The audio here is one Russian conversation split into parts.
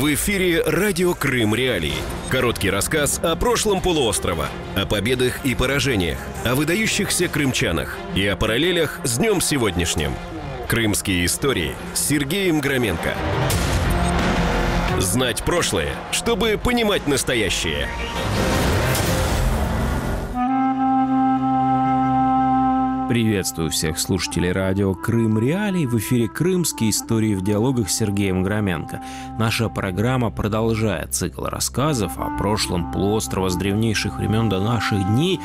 В эфире «Радио Крым Реалии». Короткий рассказ о прошлом полуострова, о победах и поражениях, о выдающихся крымчанах и о параллелях с днем сегодняшним. «Крымские истории» с Сергеем Громенко. Знать прошлое, чтобы понимать настоящее. Приветствую всех слушателей радио «Крым Реалий». В эфире «Крымские истории в диалогах» с Сергеем Громенко. Наша программа продолжает цикл рассказов о прошлом полуострова с древнейших времен до наших дней.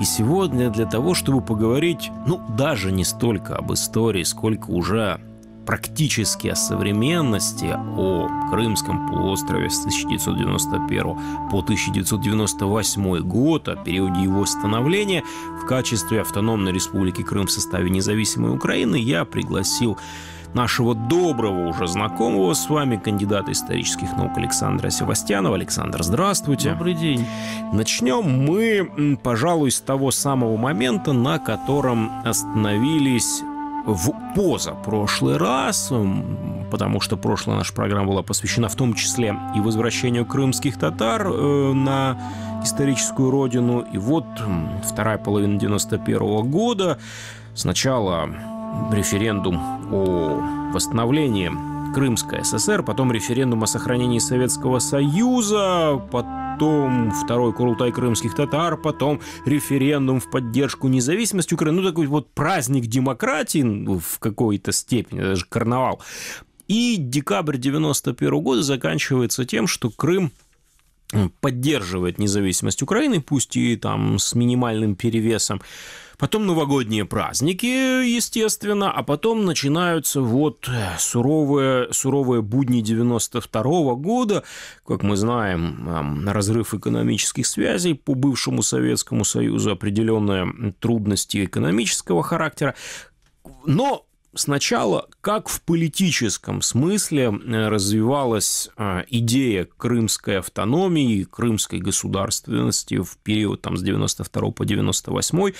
И сегодня для того, чтобы поговорить, ну, даже не столько об истории, сколько уже практически о современности, о Крымском полуострове с 1991 по 1998 год, о периоде его становления, в качестве автономной республики Крым в составе независимой Украины я пригласил нашего доброго уже знакомого с вами, кандидата исторических наук Александра Севастьянова. Александр, здравствуйте. Добрый день. Начнем мы, пожалуй, с того самого момента, на котором остановились в прошлый раз, потому что прошлая наша программа была посвящена в том числе и возвращению крымских татар э, на историческую родину. И вот вторая половина 91 -го года, сначала референдум о восстановлении Крымская ССР, потом референдум о сохранении Советского Союза, потом второй Курултай крымских татар, потом референдум в поддержку независимости Украины. Ну, такой вот праздник демократии в какой-то степени, даже карнавал. И декабрь 91 года заканчивается тем, что Крым поддерживает независимость Украины, пусть и там с минимальным перевесом. Потом новогодние праздники, естественно, а потом начинаются вот э, суровые, суровые будни 92 -го года, как мы знаем, разрыв экономических связей по бывшему Советскому Союзу, определенные трудности экономического характера. Но сначала, как в политическом смысле э, развивалась э, идея крымской автономии, крымской государственности в период там, с 92 по 98,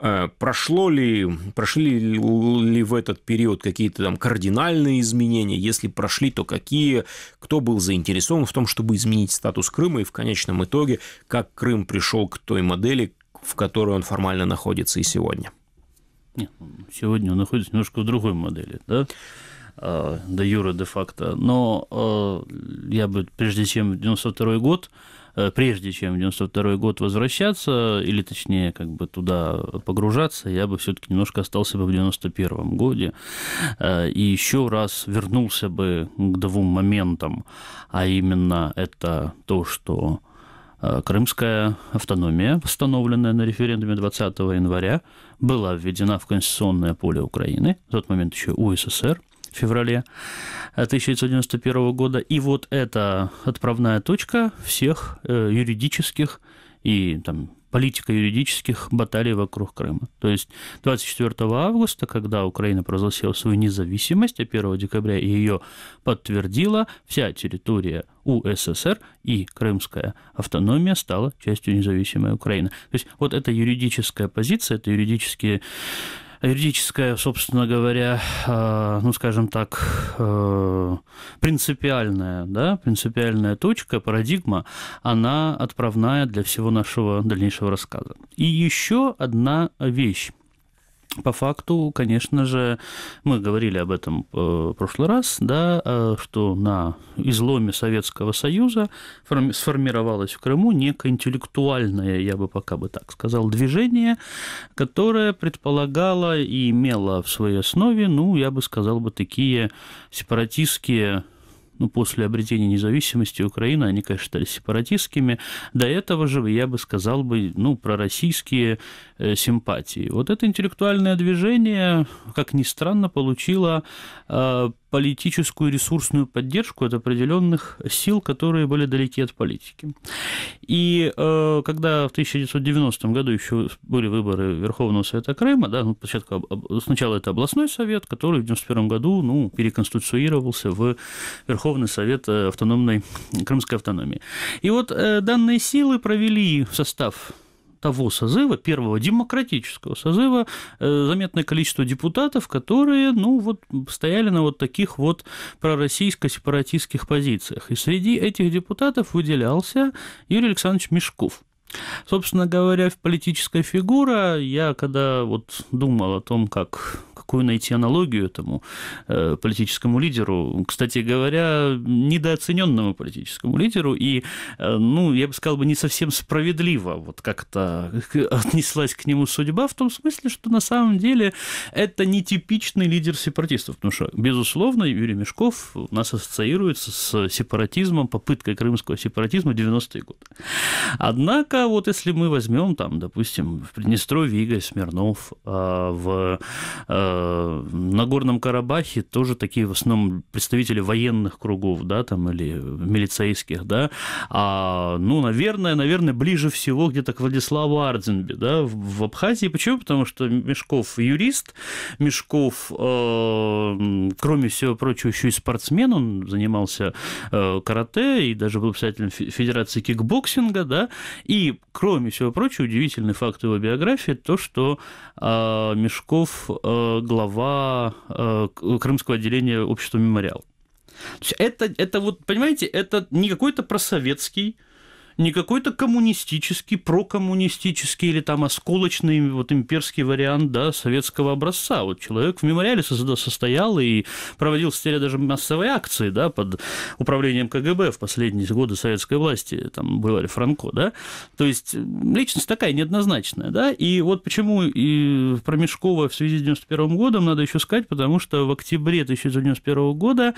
э, прошло ли, прошли ли в этот период какие-то там кардинальные изменения, если прошли, то какие, кто был заинтересован в том, чтобы изменить статус Крыма и в конечном итоге, как Крым пришел к той модели, в которой он формально находится и сегодня. Нет, сегодня он находится немножко в другой модели, да? А, до юра, де-факто. Но а, я бы, прежде чем 92 год, э, прежде чем в 92 год возвращаться, или точнее, как бы туда погружаться, я бы все-таки немножко остался бы в 91 годе э, и еще раз вернулся бы к двум моментам, а именно это то, что Э, крымская автономия, восстановленная на референдуме 20 января, была введена в конституционное поле Украины, в тот момент еще УССР, в феврале 1991 э, года. И вот это отправная точка всех э, юридических и там, политико-юридических баталий вокруг Крыма. То есть 24 августа, когда Украина провозгласила свою независимость, а 1 декабря ее подтвердила, вся территория УССР и крымская автономия стала частью независимой Украины. То есть вот эта юридическая позиция, это юридические юридическая, собственно говоря, э, ну, скажем так, э, принципиальная, да, принципиальная точка, парадигма, она отправная для всего нашего дальнейшего рассказа. И еще одна вещь по факту, конечно же, мы говорили об этом э, в прошлый раз, да, э, что на изломе Советского Союза сформировалось в Крыму некое интеллектуальное, я бы пока бы так сказал, движение, которое предполагало и имело в своей основе, ну, я бы сказал бы, такие сепаратистские ну, после обретения независимости Украины, они, конечно, стали сепаратистскими. До этого же, я бы сказал бы, ну, пророссийские э, симпатии. Вот это интеллектуальное движение, как ни странно, получило э, политическую ресурсную поддержку от определенных сил, которые были далеки от политики. И э, когда в 1990 году еще были выборы Верховного Совета Крыма, да, ну, сначала, это областной совет, который в 1991 году ну, переконституировался в Верховный Совет э, автономной Крымской автономии. И вот э, данные силы провели в состав того созыва, первого демократического созыва, э, заметное количество депутатов, которые, ну, вот стояли на вот таких вот пророссийско-сепаратистских позициях. И среди этих депутатов выделялся Юрий Александрович Мешков. Собственно говоря, политическая фигура, я когда вот думал о том, как какую найти аналогию этому э, политическому лидеру, кстати говоря, недооцененному политическому лидеру, и, э, ну, я бы сказал бы, не совсем справедливо вот как-то отнеслась к нему судьба, в том смысле, что на самом деле это нетипичный лидер сепаратистов, потому что, безусловно, Юрий Мешков у нас ассоциируется с сепаратизмом, попыткой крымского сепаратизма 90-е годы. Однако, вот если мы возьмем, там, допустим, в Приднестровье Игорь Смирнов, э, в на Горном Карабахе тоже такие в основном представители военных кругов, да, там, или милицейских, да, а, ну, наверное, наверное, ближе всего где-то к Владиславу Арденби, да, в Абхазии. Почему? Потому что Мешков юрист, Мешков, э, кроме всего прочего, еще и спортсмен, он занимался э, карате и даже был писателем Федерации кикбоксинга, да, и, кроме всего прочего, удивительный факт его биографии, то, что э, Мешков э, глава э, Крымского отделения общества «Мемориал». Это, это вот, понимаете, это не какой-то просоветский не какой-то коммунистический, прокоммунистический или там осколочный вот имперский вариант да, советского образца. Вот человек в мемориале состоял и проводил стиля даже массовые акции да, под управлением КГБ в последние годы советской власти, там бывали Франко, да, то есть э, личность такая неоднозначная, да, и вот почему и про Мешкова в связи с 91 годом надо еще сказать, потому что в октябре 1991 года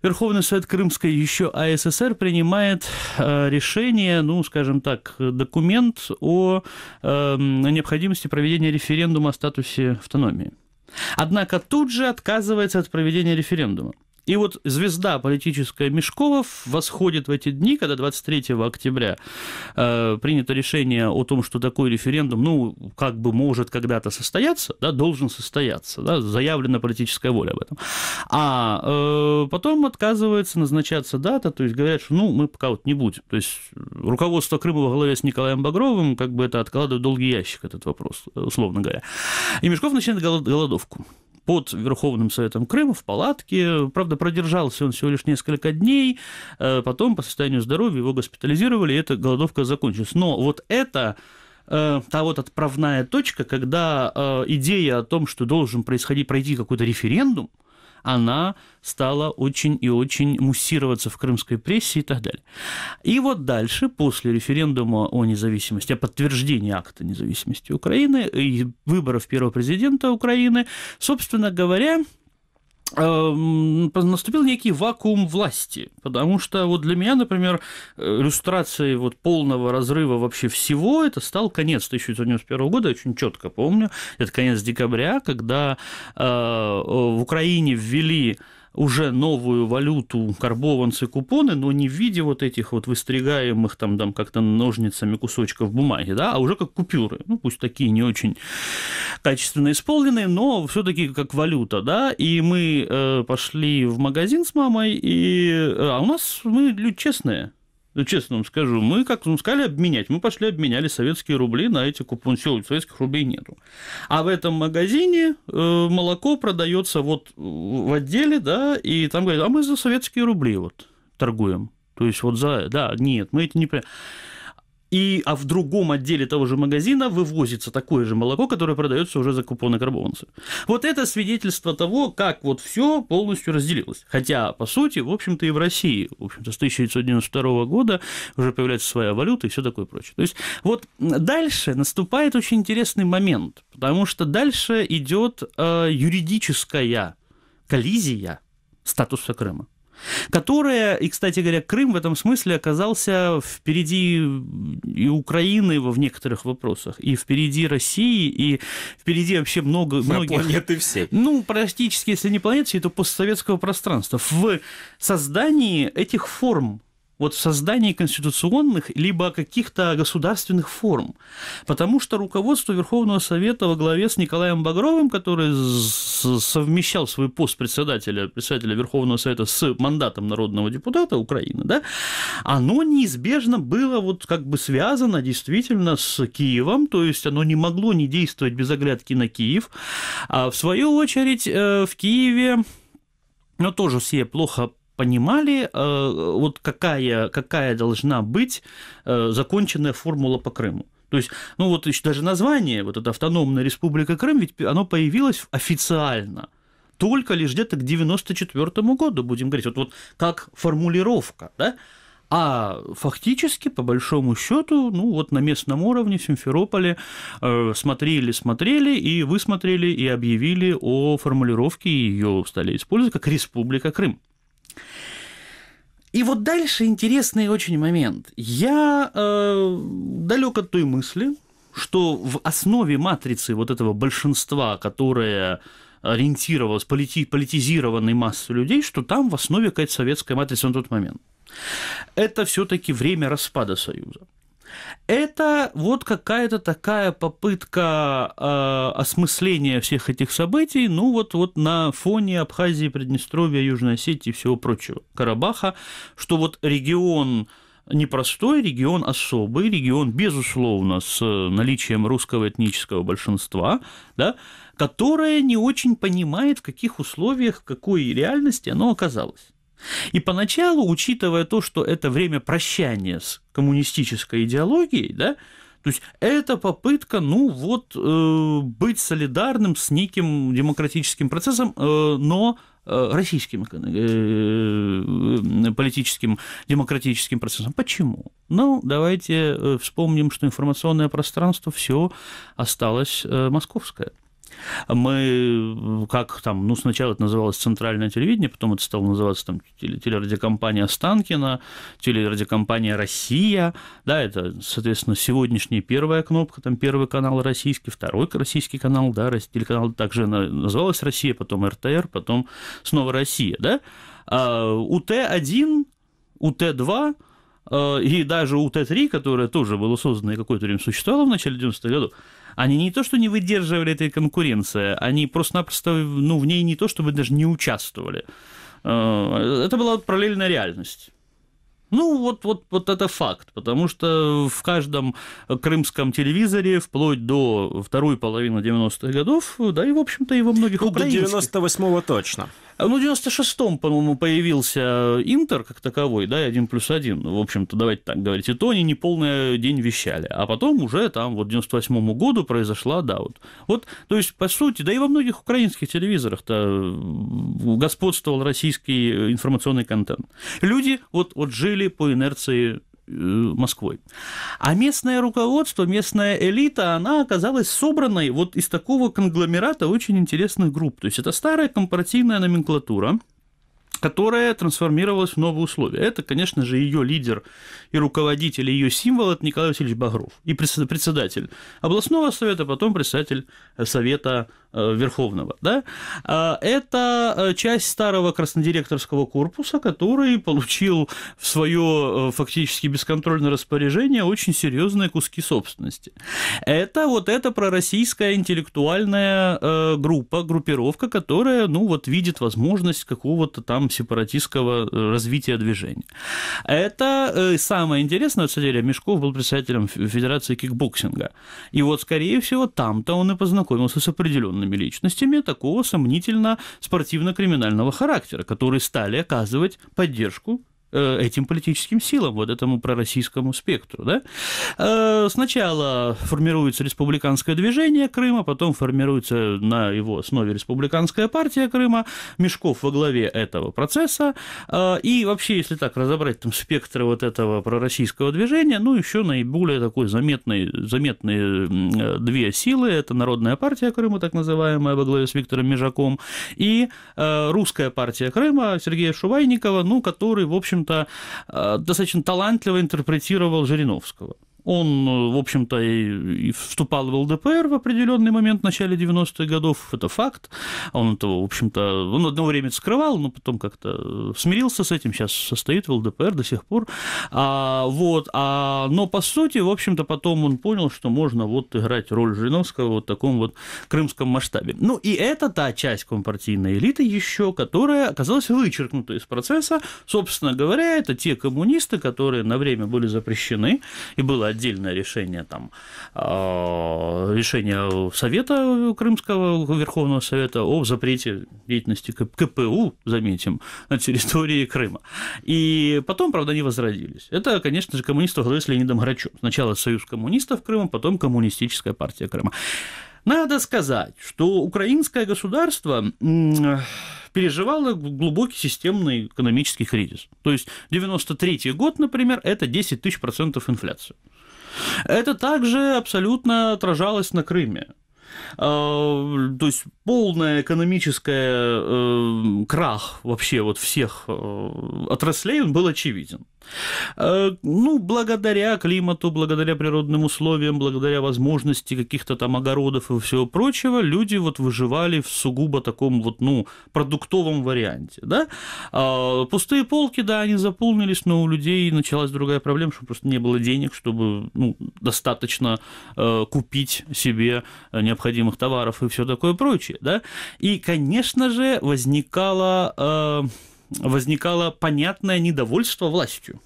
Верховный Совет Крымской еще АССР принимает э, решение, ну, скажем так, документ о, эм, о необходимости проведения референдума о статусе автономии. Однако тут же отказывается от проведения референдума. И вот звезда политическая Мешковов восходит в эти дни, когда 23 октября э, принято решение о том, что такой референдум, ну, как бы может когда-то состояться, да, должен состояться, да, заявлена политическая воля об этом. А э, потом отказывается назначаться дата, то есть говорят, что, ну, мы пока вот не будем. То есть руководство Крыма во главе с Николаем Багровым как бы это откладывает долгий ящик, этот вопрос, условно говоря. И Мешков начинает голодовку под Верховным Советом Крыма в палатке. Правда, продержался он всего лишь несколько дней. Э, потом по состоянию здоровья его госпитализировали, и эта голодовка закончилась. Но вот это э, та вот отправная точка, когда э, идея о том, что должен происходить, пройти какой-то референдум, она стала очень и очень муссироваться в крымской прессе и так далее. И вот дальше, после референдума о независимости, о подтверждении акта независимости Украины и выборов первого президента Украины, собственно говоря, Эм, наступил некий вакуум власти, потому что вот для меня, например, э, иллюстрацией вот полного разрыва вообще всего это стал конец 1991 года, я очень четко помню, это конец декабря, когда э, в Украине ввели уже новую валюту, карбованцы, купоны, но не в виде вот этих вот выстригаемых там, там как-то ножницами кусочков бумаги, да, а уже как купюры. Ну, пусть такие не очень качественно исполненные, но все-таки как валюта, да. И мы э, пошли в магазин с мамой, и... Э, а у нас мы люди честные. Ну, честно вам скажу, мы как ну, сказали обменять, мы пошли обменяли советские рубли на эти купоны, все, советских рублей нету. А в этом магазине э, молоко продается вот в отделе, да, и там говорят, а мы за советские рубли вот торгуем. То есть вот за, да, нет, мы это не... И, а в другом отделе того же магазина вывозится такое же молоко, которое продается уже за купоны карбованцы. Вот это свидетельство того, как вот все полностью разделилось. Хотя, по сути, в общем-то, и в России, в общем-то, с 1992 года уже появляется своя валюта и все такое прочее. То есть вот дальше наступает очень интересный момент, потому что дальше идет э, юридическая коллизия статуса Крыма которая, и, кстати говоря, Крым в этом смысле оказался впереди и Украины в некоторых вопросах, и впереди России, и впереди вообще много... На многих, планеты всей. Ну, практически, если не планеты то постсоветского пространства. В создании этих форм вот в создании конституционных либо каких-то государственных форм. Потому что руководство Верховного Совета во главе с Николаем Багровым, который совмещал свой пост председателя, председателя Верховного Совета с мандатом народного депутата Украины, да, оно неизбежно было вот как бы связано действительно с Киевом, то есть оно не могло не действовать без оглядки на Киев. А в свою очередь э, в Киеве но ну, тоже все плохо понимали, э, вот какая, какая должна быть э, законченная формула по Крыму. То есть, ну вот еще даже название, вот эта автономная республика Крым, ведь оно появилось официально только лишь где-то к 94 году, будем говорить, вот, вот как формулировка, да? А фактически, по большому счету, ну вот на местном уровне в Симферополе э, смотрели, смотрели и высмотрели и объявили о формулировке, и ее стали использовать как Республика Крым. И вот дальше интересный очень момент. Я э, далек от той мысли, что в основе матрицы вот этого большинства, которое ориентировалось, полити, политизированной массы людей, что там в основе какая-то советская матрица на тот момент. Это все-таки время распада Союза. Это вот какая-то такая попытка э, осмысления всех этих событий, ну вот, вот на фоне Абхазии, Приднестровья, Южной Осетии и всего прочего, Карабаха, что вот регион непростой, регион особый, регион, безусловно, с э, наличием русского этнического большинства, да, которое не очень понимает, в каких условиях, в какой реальности оно оказалось. И поначалу, учитывая то, что это время прощания с коммунистической идеологией, да, то есть это попытка, ну вот, э, быть солидарным с неким демократическим процессом, э, но э, российским э, э, политическим демократическим процессом. Почему? Ну, давайте вспомним, что информационное пространство все осталось московское. Мы, э, как там, ну, сначала это называлось центральное телевидение, потом это стало называться там телерадиокомпания Останкина, телерадиокомпания Россия, да, это, соответственно, сегодняшняя первая кнопка, там первый канал российский, второй российский канал, да, телеканал также называлась Россия, потом РТР, потом снова Россия, да. А УТ-1, УТ-2, э, и даже УТ-3, которая тоже была создана и какое-то время существовала в начале 90-х годов, они не то что не выдерживали этой конкуренции, они просто-напросто ну, в ней не то чтобы даже не участвовали. Э, это была параллельная реальность. Ну, вот, вот, вот это факт, потому что в каждом крымском телевизоре вплоть до второй половины 90-х годов, да и, в общем-то, и во многих ну, украинских. до 98-го точно. А, ну, в 96-м, по-моему, появился Интер как таковой, да, и 1 плюс 1. В общем-то, давайте так говорить. И то они неполный день вещали. А потом уже там вот 98-му году произошла, да, вот. Вот, то есть, по сути, да и во многих украинских телевизорах-то э, господствовал российский информационный контент. Люди вот, вот жили по инерции Э, Москвой. А местное руководство, местная элита, она оказалась собранной вот из такого конгломерата очень интересных групп. То есть это старая корпоративная номенклатура, которая трансформировалась в новые условия. Это, конечно же, ее лидер и руководитель, ее символ – это Николай Васильевич Багров, и председатель областного совета, потом председатель э, совета э, Верховного. Да? А, это э, часть старого краснодиректорского корпуса, который получил в свое фактически бесконтрольное распоряжение очень серьезные куски собственности. Это вот эта пророссийская интеллектуальная группа, группировка, которая ну, вот, видит возможность какого-то там сепаратистского э, развития движения. Это э, самое интересное, кстати говоря, Мешков был председателем Федерации кикбоксинга. И вот, скорее всего, там-то он и познакомился с определенными личностями такого сомнительно спортивно-криминального характера, которые стали оказывать поддержку Э, этим политическим силам, вот этому пророссийскому спектру. Да? Э, сначала формируется республиканское движение Крыма, потом формируется на его основе республиканская партия Крыма, Мешков во главе этого процесса, э, и вообще, если так разобрать там спектры вот этого пророссийского движения, ну, еще наиболее такой заметный, заметные две силы, это Народная партия Крыма, так называемая, во главе с Виктором Межаком, и Русская партия Крыма Сергея Шувайникова, ну, который, в общем, общем-то, э, достаточно талантливо интерпретировал Жириновского. Он, э, в общем-то, и, вступал в ЛДПР в определенный момент в начале 90-х годов, это факт. Он этого, в общем-то, он одно время скрывал, но потом как-то э, смирился с этим, сейчас состоит в ЛДПР до сих пор. А, вот, а, но, по сути, в общем-то, потом он понял, что можно вот играть роль Жириновского вот в таком вот крымском масштабе. Ну, и это та часть компартийной элиты еще, которая оказалась вычеркнута из процесса. Собственно говоря, это те коммунисты, которые на время были запрещены, и было отдельное решение, там, а, решение Совета Крымского Верховного Совета о запрете деятельности КПУ, заметим, на территории Крыма. И потом, правда, они возродились. Это, конечно же, коммунисты углы с Леонидом Грачом. Сначала Союз коммунистов Крыма, потом Коммунистическая партия Крыма. Надо сказать, что украинское государство переживала глубокий системный экономический кризис. То есть 93 год, например, это 10 тысяч процентов инфляции. Это также абсолютно отражалось на Крыме. А, то есть полная экономическая э, крах вообще вот всех э, отраслей, он был очевиден. Э, ну, благодаря климату, благодаря природным условиям, благодаря возможности каких-то там огородов и всего прочего, люди вот выживали в сугубо таком вот, ну, продуктовом варианте, да. А, пустые полки, да, они заполнились, но у людей началась другая проблема, что просто не было денег, чтобы, ну, достаточно э, купить себе э, необходимых товаров и все такое прочее, да. И, конечно же, возникало возникало понятное недовольство властью.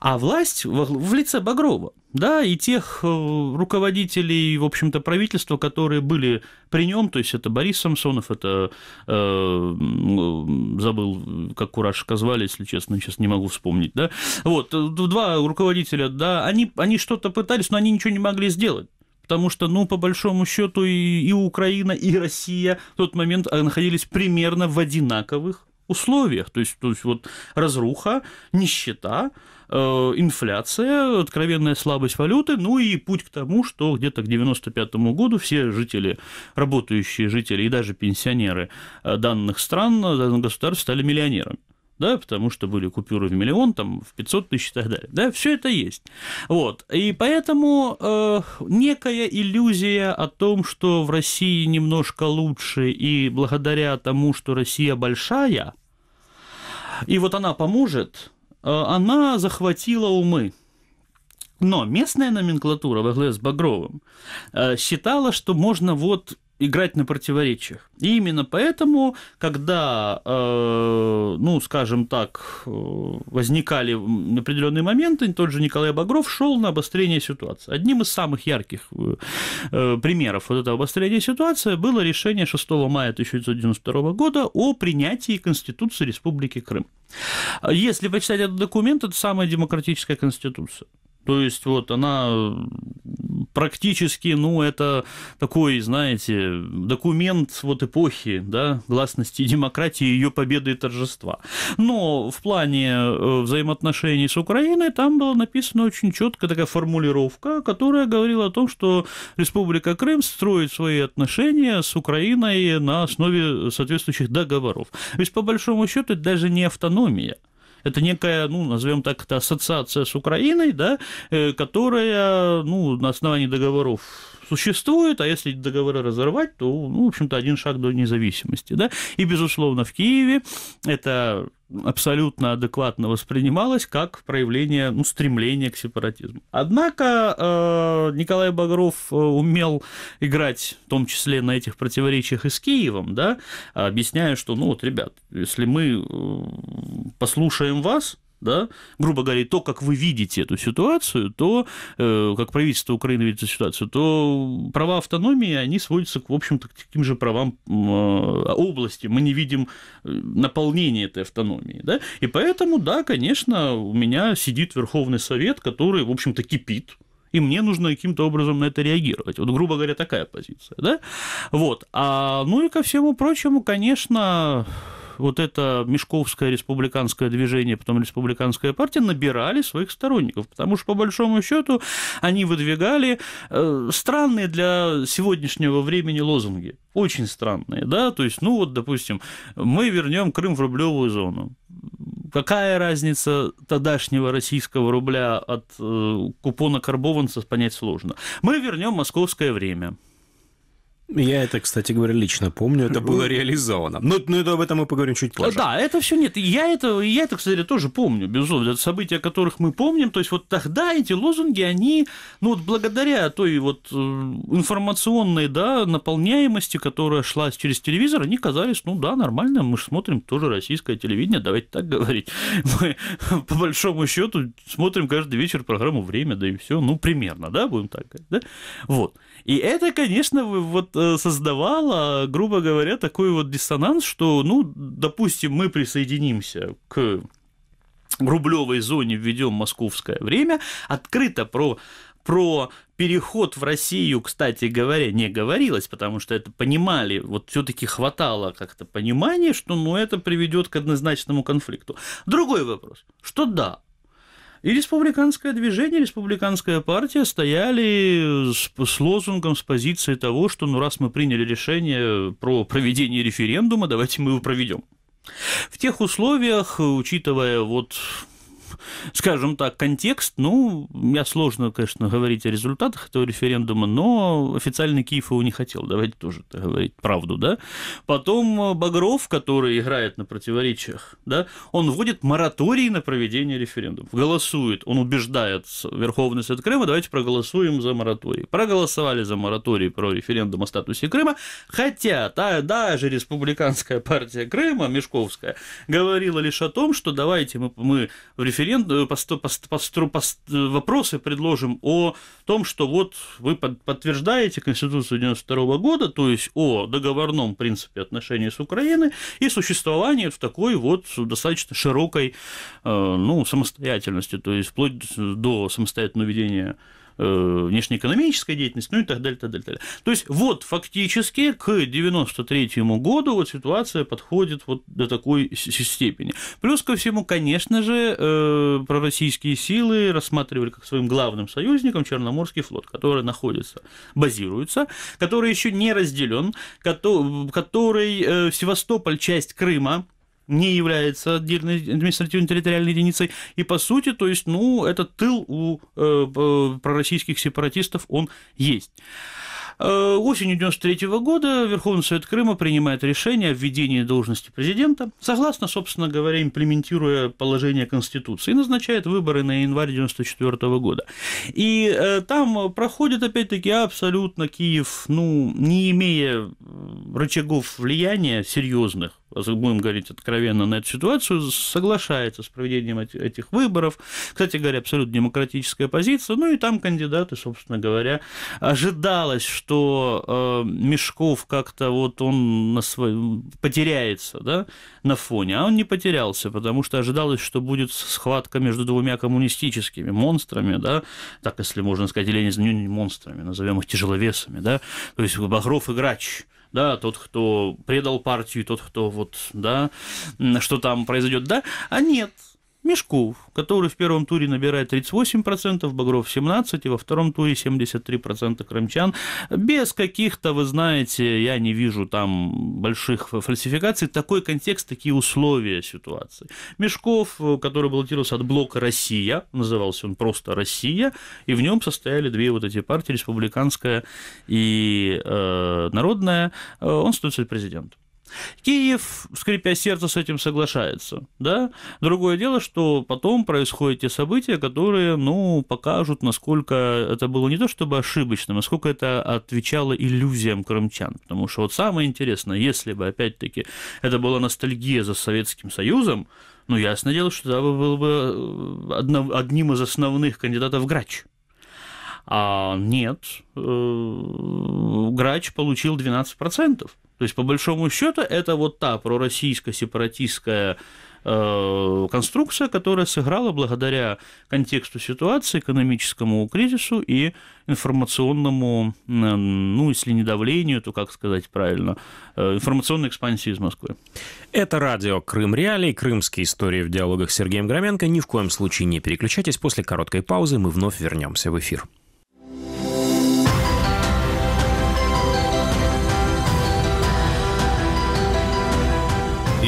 А власть в лице Багрова, да, и тех э, руководителей, в общем-то, правительства, которые были при нем, то есть это Борис Самсонов, это э, забыл, как Курашка звали, если честно, сейчас не могу вспомнить, да, вот э, два руководителя, да, они они что-то пытались, но они ничего не могли сделать потому что, ну, по большому счету, и, и Украина, и Россия в тот момент э, находились примерно в одинаковых условиях. То есть, то есть вот разруха, нищета, э, инфляция, откровенная слабость валюты, ну и путь к тому, что где-то к 95 году все жители, работающие жители и даже пенсионеры э, данных стран, э, данных государств стали миллионерами да, потому что были купюры в миллион, там, в 500 тысяч и так далее, да, все это есть. Вот, и поэтому э, некая иллюзия о том, что в России немножко лучше, и благодаря тому, что Россия большая, и вот она поможет, э, она захватила умы. Но местная номенклатура во главе с Багровым э, считала, что можно вот играть на противоречиях. И именно поэтому, когда, э, ну, скажем так, э, возникали определенные моменты, тот же Николай Багров шел на обострение ситуации. Одним из самых ярких э, э примеров вот этого обострения ситуации было решение 6 мая 1992 года о принятии Конституции Республики Крым. Если почитать этот документ, это самая демократическая конституция. То есть вот она практически, ну, это такой, знаете, документ вот эпохи, да, гласности демократии, ее победы и торжества. Но в плане э, взаимоотношений с Украиной там была написана очень четко такая формулировка, которая говорила о том, что Республика Крым строит свои отношения с Украиной на основе соответствующих договоров. Ведь по большому счету это даже не автономия – это некая, ну, назовем так, это ассоциация с Украиной, да, э, которая, ну, на основании договоров существует, а если договоры разорвать, то, ну, в общем-то, один шаг до независимости. Да? И, безусловно, в Киеве это абсолютно адекватно воспринималось как проявление ну, стремления к сепаратизму. Однако э, Николай Багров э, умел играть, в том числе на этих противоречиях и с Киевом, да, объясняя, что, ну вот, ребят, если мы э, послушаем вас, да, грубо говоря, то, как вы видите эту ситуацию, то, э, как правительство Украины видит эту ситуацию, то права автономии, они сводятся, к, в общем-то, к таким же правам э, области. Мы не видим э, наполнения этой автономии, да, и поэтому, да, конечно, у меня сидит Верховный Совет, который, в общем-то, кипит, и мне нужно каким-то образом на это реагировать. Вот, грубо говоря, такая позиция, да? Вот. А, ну и ко всему прочему, конечно, вот это Мешковское республиканское движение, потом республиканская партия набирали своих сторонников, потому что, по большому счету, они выдвигали э, странные для сегодняшнего времени лозунги, очень странные, да, то есть, ну вот, допустим, мы вернем Крым в рублевую зону, какая разница тогдашнего российского рубля от э, купона карбованца, понять сложно. Мы вернем московское время. Я это, кстати говоря, лично помню, это было реализовано. Но, но это об этом мы поговорим чуть позже. Да, это все нет. Я это, я это, кстати, тоже помню, безусловно. Это события, о которых мы помним. То есть вот тогда эти лозунги, они, ну вот благодаря той вот э, информационной, да, наполняемости, которая шла через телевизор, они казались, ну да, нормально, мы же смотрим тоже российское телевидение, давайте так говорить. Мы по большому счету смотрим каждый вечер программу «Время», да и все, ну примерно, да, будем так говорить, да? Вот. И это, конечно, вот э, создавало, грубо говоря, такой вот диссонанс, что, ну, допустим, мы присоединимся к рублевой зоне введем московское время, открыто про про переход в Россию, кстати говоря, не говорилось, потому что это понимали, вот все-таки хватало как-то понимания, что ну, это приведет к однозначному конфликту. Другой вопрос, что да, и республиканское движение, республиканская партия стояли с, с лозунгом, с позицией того, что ну раз мы приняли решение про проведение референдума, давайте мы его проведем. В тех условиях, учитывая вот скажем так, контекст, ну, я сложно, конечно, говорить о результатах этого референдума, но официально Киев его не хотел, давайте тоже говорить правду, да. Потом э, Багров, который играет на противоречиях, да, он вводит мораторий на проведение референдумов, голосует, он убеждает Верховный Совет Крыма, давайте проголосуем за мораторий. Проголосовали за мораторий про референдум о статусе Крыма, хотя та, даже республиканская партия Крыма, Мешковская, говорила лишь о том, что давайте мы, мы в референдум конкурент, э, посту, пост, постру, пост, вопросы предложим о том, что вот вы под, подтверждаете Конституцию 92 года, то есть о договорном принципе отношений с Украиной и существовании в такой вот достаточно широкой э, ну, самостоятельности, то есть вплоть до самостоятельного ведения Э, внешнеэкономическая деятельность, ну и так далее, так далее, так далее. То есть вот фактически к 93 году вот ситуация подходит вот до такой степени. Плюс ко всему, конечно же, э, пророссийские силы рассматривали как своим главным союзником Черноморский флот, который находится, базируется, который еще не разделен, который, э, Севастополь часть Крыма, не является отдельной административно-территориальной единицей. И по сути, то есть, ну, этот тыл у э, э, пророссийских сепаратистов, он есть. Э, осенью 93 года Верховный Совет Крыма принимает решение о введении должности президента, согласно, собственно говоря, имплементируя положение Конституции, и назначает выборы на январь 94 года. И э, там проходит, опять-таки, абсолютно Киев, ну, не имея рычагов влияния серьезных, будем говорить откровенно на эту ситуацию, соглашается с проведением этих выборов. Кстати говоря, абсолютно демократическая позиция. Ну и там кандидаты, собственно говоря, ожидалось, что э, Мешков как-то вот он на свой... потеряется да, на фоне, а он не потерялся, потому что ожидалось, что будет схватка между двумя коммунистическими монстрами, да, так если можно сказать, или не, не монстрами, назовем их тяжеловесами, да, то есть Багров и Грач – да, тот, кто предал партию, тот, кто вот, да, что там произойдет, да, а нет, Мешков, который в первом туре набирает 38%, Багров 17%, и во втором туре 73% крымчан. Без каких-то, вы знаете, я не вижу там больших фальсификаций. Такой контекст, такие условия ситуации. Мешков, который баллотировался от блока «Россия», назывался он просто «Россия», и в нем состояли две вот эти партии, республиканская и э, народная, э, он становится президентом. Киев, скрипя сердце, с этим соглашается. Да? Другое дело, что потом происходят те события, которые ну, покажут, насколько это было не то чтобы ошибочно, насколько это отвечало иллюзиям крымчан. Потому что вот самое интересное, если бы, опять-таки, это была ностальгия за Советским Союзом, ну, ясное дело, что тогда был бы э, одним из основных кандидатов Грач. А нет, э, Грач получил 12%. То есть, по большому счету, это вот та пророссийская сепаратистская э, конструкция, которая сыграла благодаря контексту ситуации, экономическому кризису и информационному, ну, если не давлению, то как сказать правильно, э, информационной экспансии из Москвы. Это радио «Крым Реалий», «Крымские истории в диалогах» с Сергеем Громенко. Ни в коем случае не переключайтесь. После короткой паузы мы вновь вернемся в эфир.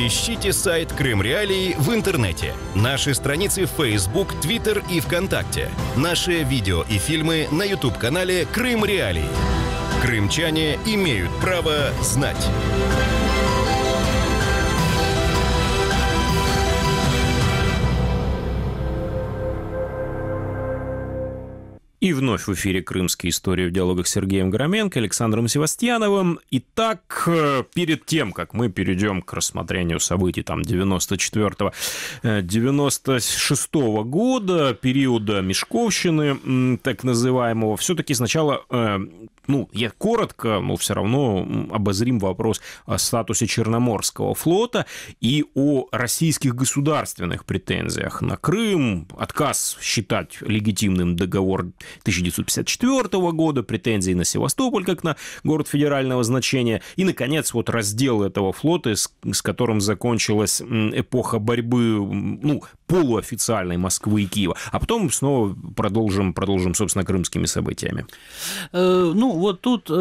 Ищите сайт Крым Реалии в интернете. Наши страницы в Facebook, Twitter и ВКонтакте. Наши видео и фильмы на YouTube-канале Крым Реалии. Крымчане имеют право знать. И вновь в эфире «Крымские истории» в диалогах с Сергеем Громенко, Александром Севастьяновым. Итак, э, перед тем, как мы перейдем к рассмотрению событий там 94-96 э, года, периода Мешковщины, так называемого, все-таки сначала э, ну, я коротко, но все равно обозрим вопрос о статусе Черноморского флота и о российских государственных претензиях на Крым, отказ считать легитимным договор 1954 года, претензии на Севастополь как на город федерального значения, и, наконец, вот раздел этого флота, с, с которым закончилась эпоха борьбы, ну, полуофициальной Москвы и Киева, а потом снова продолжим, продолжим собственно, крымскими событиями. Э, ну, вот тут э,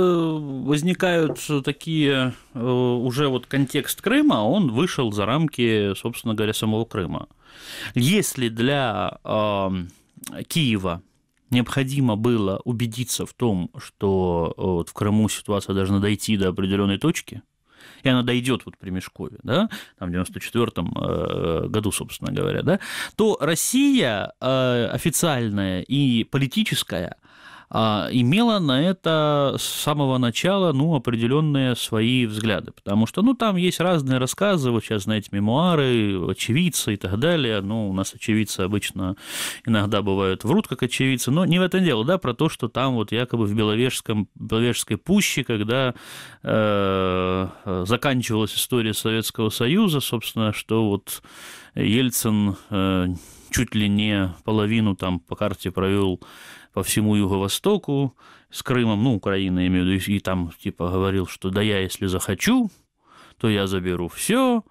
возникают такие, э, уже вот контекст Крыма, он вышел за рамки, собственно говоря, самого Крыма. Если для э, Киева необходимо было убедиться в том, что э, вот в Крыму ситуация должна дойти до определенной точки, и она дойдет вот при Мешкове, да, там в 94 э, году, собственно говоря, да, то Россия э, официальная и политическая, а, имела на это с самого начала ну, определенные свои взгляды, потому что ну, там есть разные рассказы, вот сейчас, знаете, мемуары, очевидцы и так далее, ну, у нас очевидцы обычно иногда бывают врут как очевидцы, но не в этом дело, да, про то, что там вот якобы в Беловежском, Беловежской пуще, когда э, заканчивалась история Советского Союза, собственно, что вот Ельцин э, чуть ли не половину там по карте провел по всему Юго-Востоку с Крымом, ну, Украина, имею в виду, и там, типа, говорил, что да я, если захочу, то я заберу все.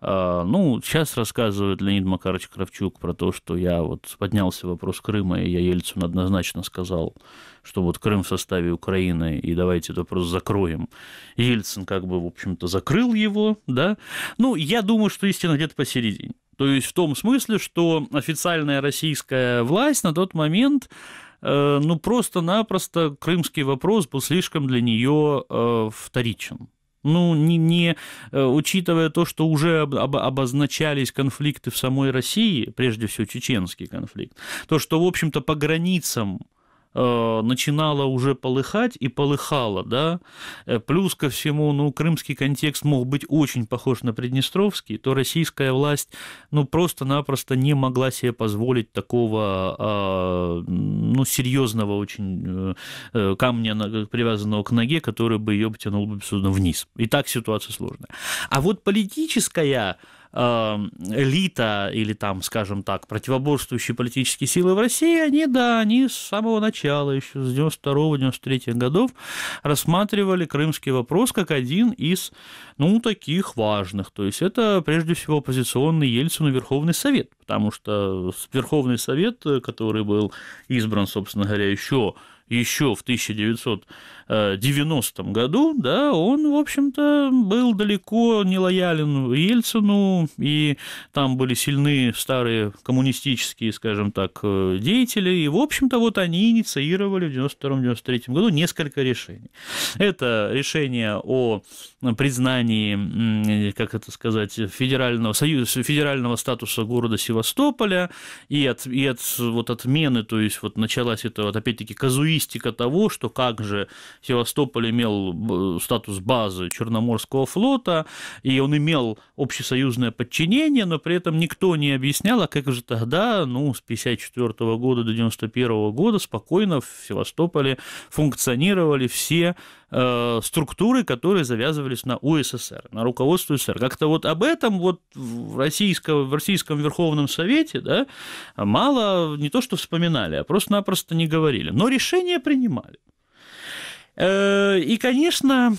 А, ну, сейчас рассказывает Леонид Макарович Кравчук про то, что я вот поднялся вопрос Крыма, и я Ельцину однозначно сказал, что вот Крым в составе Украины, и давайте это просто закроем. Ельцин как бы, в общем-то, закрыл его, да. Ну, я думаю, что истина где-то посередине. То есть в том смысле, что официальная российская власть на тот момент Э, ну просто-напросто крымский вопрос был слишком для нее э, вторичен. Ну, не, не э, учитывая то, что уже об, об, обозначались конфликты в самой России, прежде всего чеченский конфликт, то, что, в общем-то, по границам Э, начинала уже полыхать и полыхала, да, э, плюс ко всему, ну, крымский контекст мог быть очень похож на приднестровский, то российская власть, ну, просто-напросто не могла себе позволить такого, а, ну, серьезного очень э, камня, привязанного к ноге, который бы ее потянул бы, вниз. И так ситуация сложная. А вот политическая Эм, элита или там, скажем так, противоборствующие политические силы в России, они, да, они с самого начала, еще с 92-93 годов, рассматривали крымский вопрос как один из, ну, таких важных. То есть это, прежде всего, оппозиционный Ельцину Верховный Совет, потому что Верховный Совет, э, который был избран, собственно говоря, еще еще в 1900 90-м э, году, да, он, в общем-то, был далеко не лоялен Ельцину, и там были сильны старые коммунистические, скажем так, э, деятели, и, в общем-то, вот они инициировали в 92-93 году несколько решений. Это решение о признании, как это сказать, федерального, союза, федерального статуса города Севастополя и от, и от вот отмены, то есть вот началась это вот опять-таки казуистика того, что как же Севастополь имел э, статус базы Черноморского флота, и он имел общесоюзное подчинение, но при этом никто не объяснял, а как же тогда, ну, с 54 года до 91 года спокойно в Севастополе функционировали все э, структуры, которые завязывались на УССР, на руководство СССР. Как-то вот об этом вот в, российском, в Российском Верховном Совете да, мало не то что вспоминали, а просто-напросто не говорили. Но решения принимали. Э, и, конечно,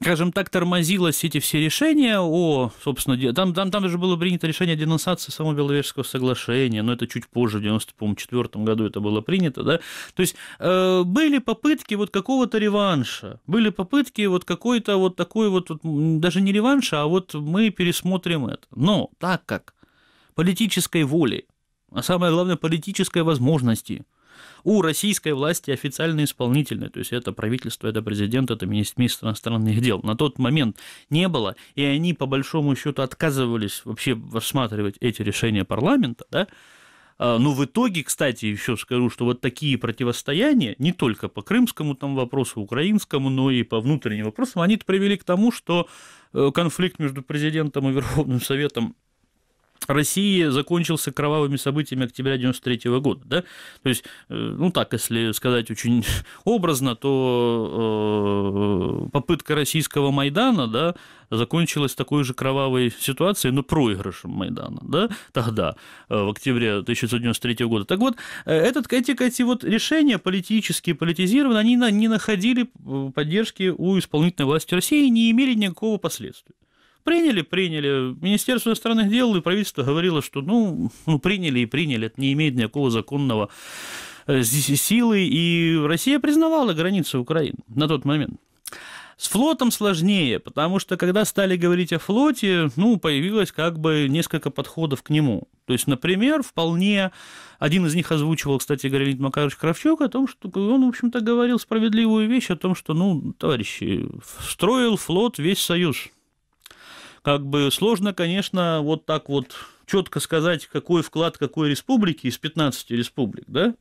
скажем так, тормозилось эти все решения о, собственно, там, там, там же было принято решение о денонсации самого Беловежского соглашения, но это чуть позже, в 1994 году это было принято, да, то есть э, были попытки вот какого-то реванша, были попытки вот какой-то вот такой вот, вот, даже не реванша, а вот мы пересмотрим это, но так как политической воли, а самое главное политической возможности – у российской власти официально исполнительной, то есть это правительство, это президент, это министерство иностранных дел. На тот момент не было, и они по большому счету отказывались вообще рассматривать эти решения парламента, да, а, но в итоге, кстати, еще скажу, что вот такие противостояния, не только по крымскому там вопросу, украинскому, но и по внутренним вопросам, они привели к тому, что э, конфликт между президентом и Верховным Советом России закончился кровавыми событиями октября 1993 года. Да? То есть, э, ну так, если сказать очень образно, то э, попытка российского Майдана да, закончилась такой же кровавой ситуацией, но проигрышем Майдана да, тогда, э, в октябре 1993 года. Так вот, этот, эти, эти вот решения политические, политизированные, они не находили поддержки у исполнительной власти России и не имели никакого последствия. Приняли, приняли. Министерство иностранных дел и правительство говорило, что ну, ну приняли и приняли, это не имеет никакого законного э, силы, и Россия признавала границы Украины на тот момент. С флотом сложнее, потому что когда стали говорить о флоте, ну, появилось как бы несколько подходов к нему. То есть, например, вполне один из них озвучивал, кстати говоря, Макарович Кравчук о том, что он, в общем-то, говорил справедливую вещь о том, что, ну, товарищи, строил флот весь Союз как бы сложно, конечно, вот так вот четко сказать, какой вклад какой республики из 15 республик, да?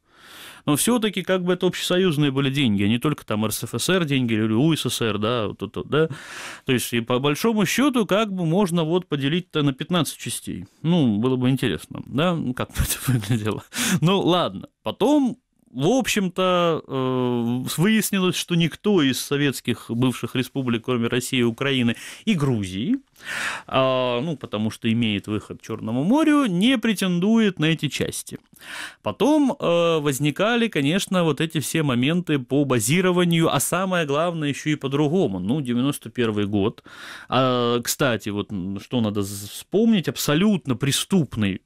Но все-таки как бы это общесоюзные были деньги, а не только там РСФСР деньги или УССР, да, вот это, да. То есть, и по большому счету, как бы можно вот поделить-то на 15 частей. Ну, было бы интересно, да, как бы это выглядело. Ну, ладно. Потом в общем-то, э, выяснилось, что никто из советских бывших республик, кроме России, Украины и Грузии, а, ну, потому что имеет выход к Черному морю, не претендует на эти части. Потом э, возникали, конечно, вот эти все моменты по базированию, а самое главное еще и по-другому. Ну, 91 год. А, кстати, вот что надо вспомнить, абсолютно преступный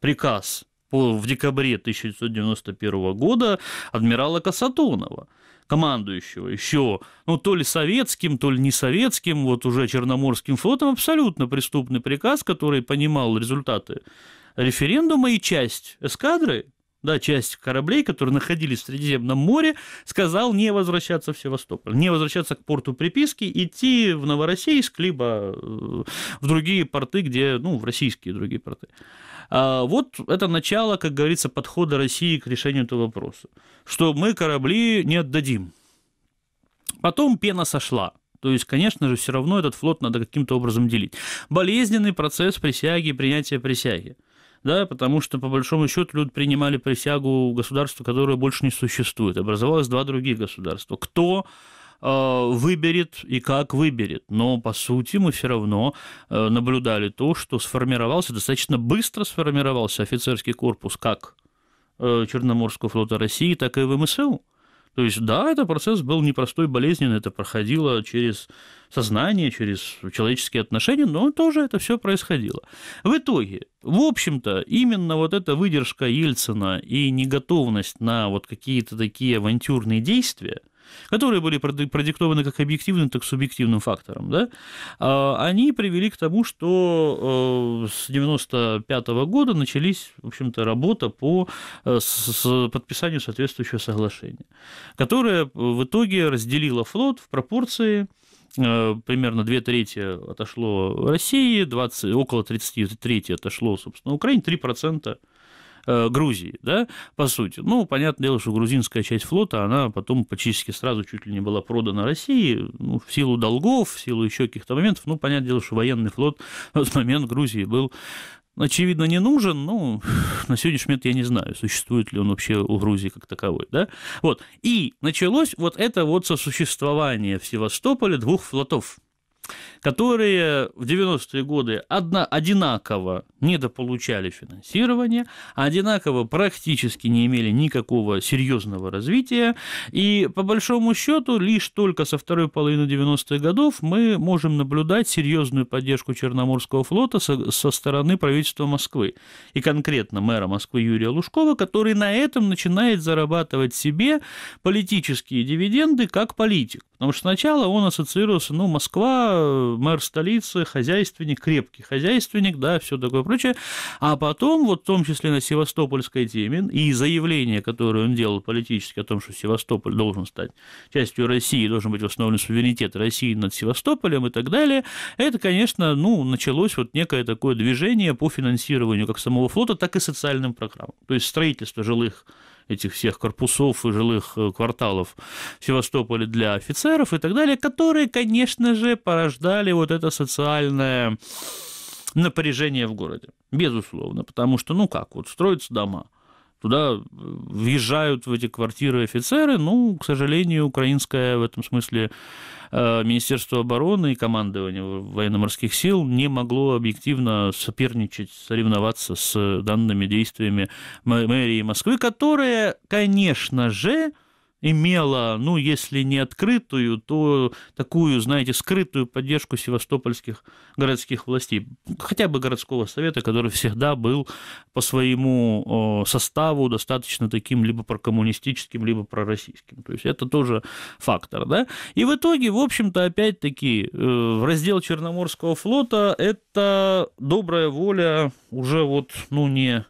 приказ в декабре 1991 года адмирала Касатонова, командующего еще, ну, то ли советским, то ли не советским, вот уже Черноморским флотом, абсолютно преступный приказ, который понимал результаты референдума и часть эскадры, да, часть кораблей, которые находились в Средиземном море, сказал не возвращаться в Севастополь, не возвращаться к порту приписки, идти в Новороссийск, либо э, в другие порты, где, ну, в российские другие порты. А, вот это начало, как говорится, подхода России к решению этого вопроса, что мы корабли не отдадим. Потом пена сошла. То есть, конечно же, все равно этот флот надо каким-то образом делить. Болезненный процесс присяги, принятия присяги да, потому что, по большому счету, люди принимали присягу государству, которое больше не существует. Образовалось два других государства. Кто Э, выберет и как выберет. Но, по сути, мы все равно э, наблюдали то, что сформировался, достаточно быстро сформировался офицерский корпус как э, Черноморского флота России, так и ВМСУ. То есть, да, этот процесс был непростой, болезненный, это проходило через сознание, через человеческие отношения, но тоже это все происходило. В итоге, в общем-то, именно вот эта выдержка Ельцина и неготовность на вот какие-то такие авантюрные действия – которые были продиктованы как объективным, так и субъективным фактором, да, а, они привели к тому, что э, с 1995 года начались, в общем-то, работа по э, с подписанию соответствующего соглашения, которое в итоге разделило флот в пропорции э, примерно две трети отошло России, 20, около 30 трети отошло, собственно, Украине, 3% Э, Грузии, да, по сути. Ну, понятное дело, что грузинская часть флота, она потом практически сразу чуть ли не была продана России, ну, в силу долгов, в силу еще каких-то моментов. Ну, понятное дело, что военный флот в тот момент Грузии был очевидно, не нужен, ну, на сегодняшний момент я не знаю, существует ли он вообще у Грузии как таковой, да, вот, и началось вот это вот сосуществование в Севастополе двух флотов – которые в 90-е годы одна, одинаково недополучали финансирование, одинаково практически не имели никакого серьезного развития, и по большому счету лишь только со второй половины 90-х годов мы можем наблюдать серьезную поддержку Черноморского флота со, со стороны правительства Москвы, и конкретно мэра Москвы Юрия Лужкова, который на этом начинает зарабатывать себе политические дивиденды как политик, потому что сначала он ассоциировался, ну, Москва Э, мэр столицы, хозяйственник, крепкий хозяйственник, да, все такое прочее. А потом, вот в том числе на севастопольской теме, и заявление, которое он делал политически о том, что Севастополь должен стать частью России, должен быть установлен суверенитет России над Севастополем и так далее, это, конечно, ну, началось вот некое такое движение по финансированию как самого флота, так и социальным программам. То есть строительство жилых этих всех корпусов и жилых э, кварталов Севастополя для офицеров и так далее, которые, конечно же, порождали вот это социальное напряжение в городе. Безусловно, потому что, ну как, вот строятся дома – Туда э, въезжают в эти квартиры офицеры. Ну, к сожалению, украинское в этом смысле э, Министерство обороны и командование военно-морских сил не могло объективно соперничать, соревноваться с данными действиями мэрии Москвы, которые, конечно же, имела, ну, если не открытую, то такую, знаете, скрытую поддержку севастопольских городских властей, хотя бы городского совета, который всегда был по своему составу достаточно таким либо прокоммунистическим, либо пророссийским. То есть это тоже фактор, да. И в итоге, в общем-то, опять-таки, э, в раздел Черноморского флота это добрая воля уже вот, ну, не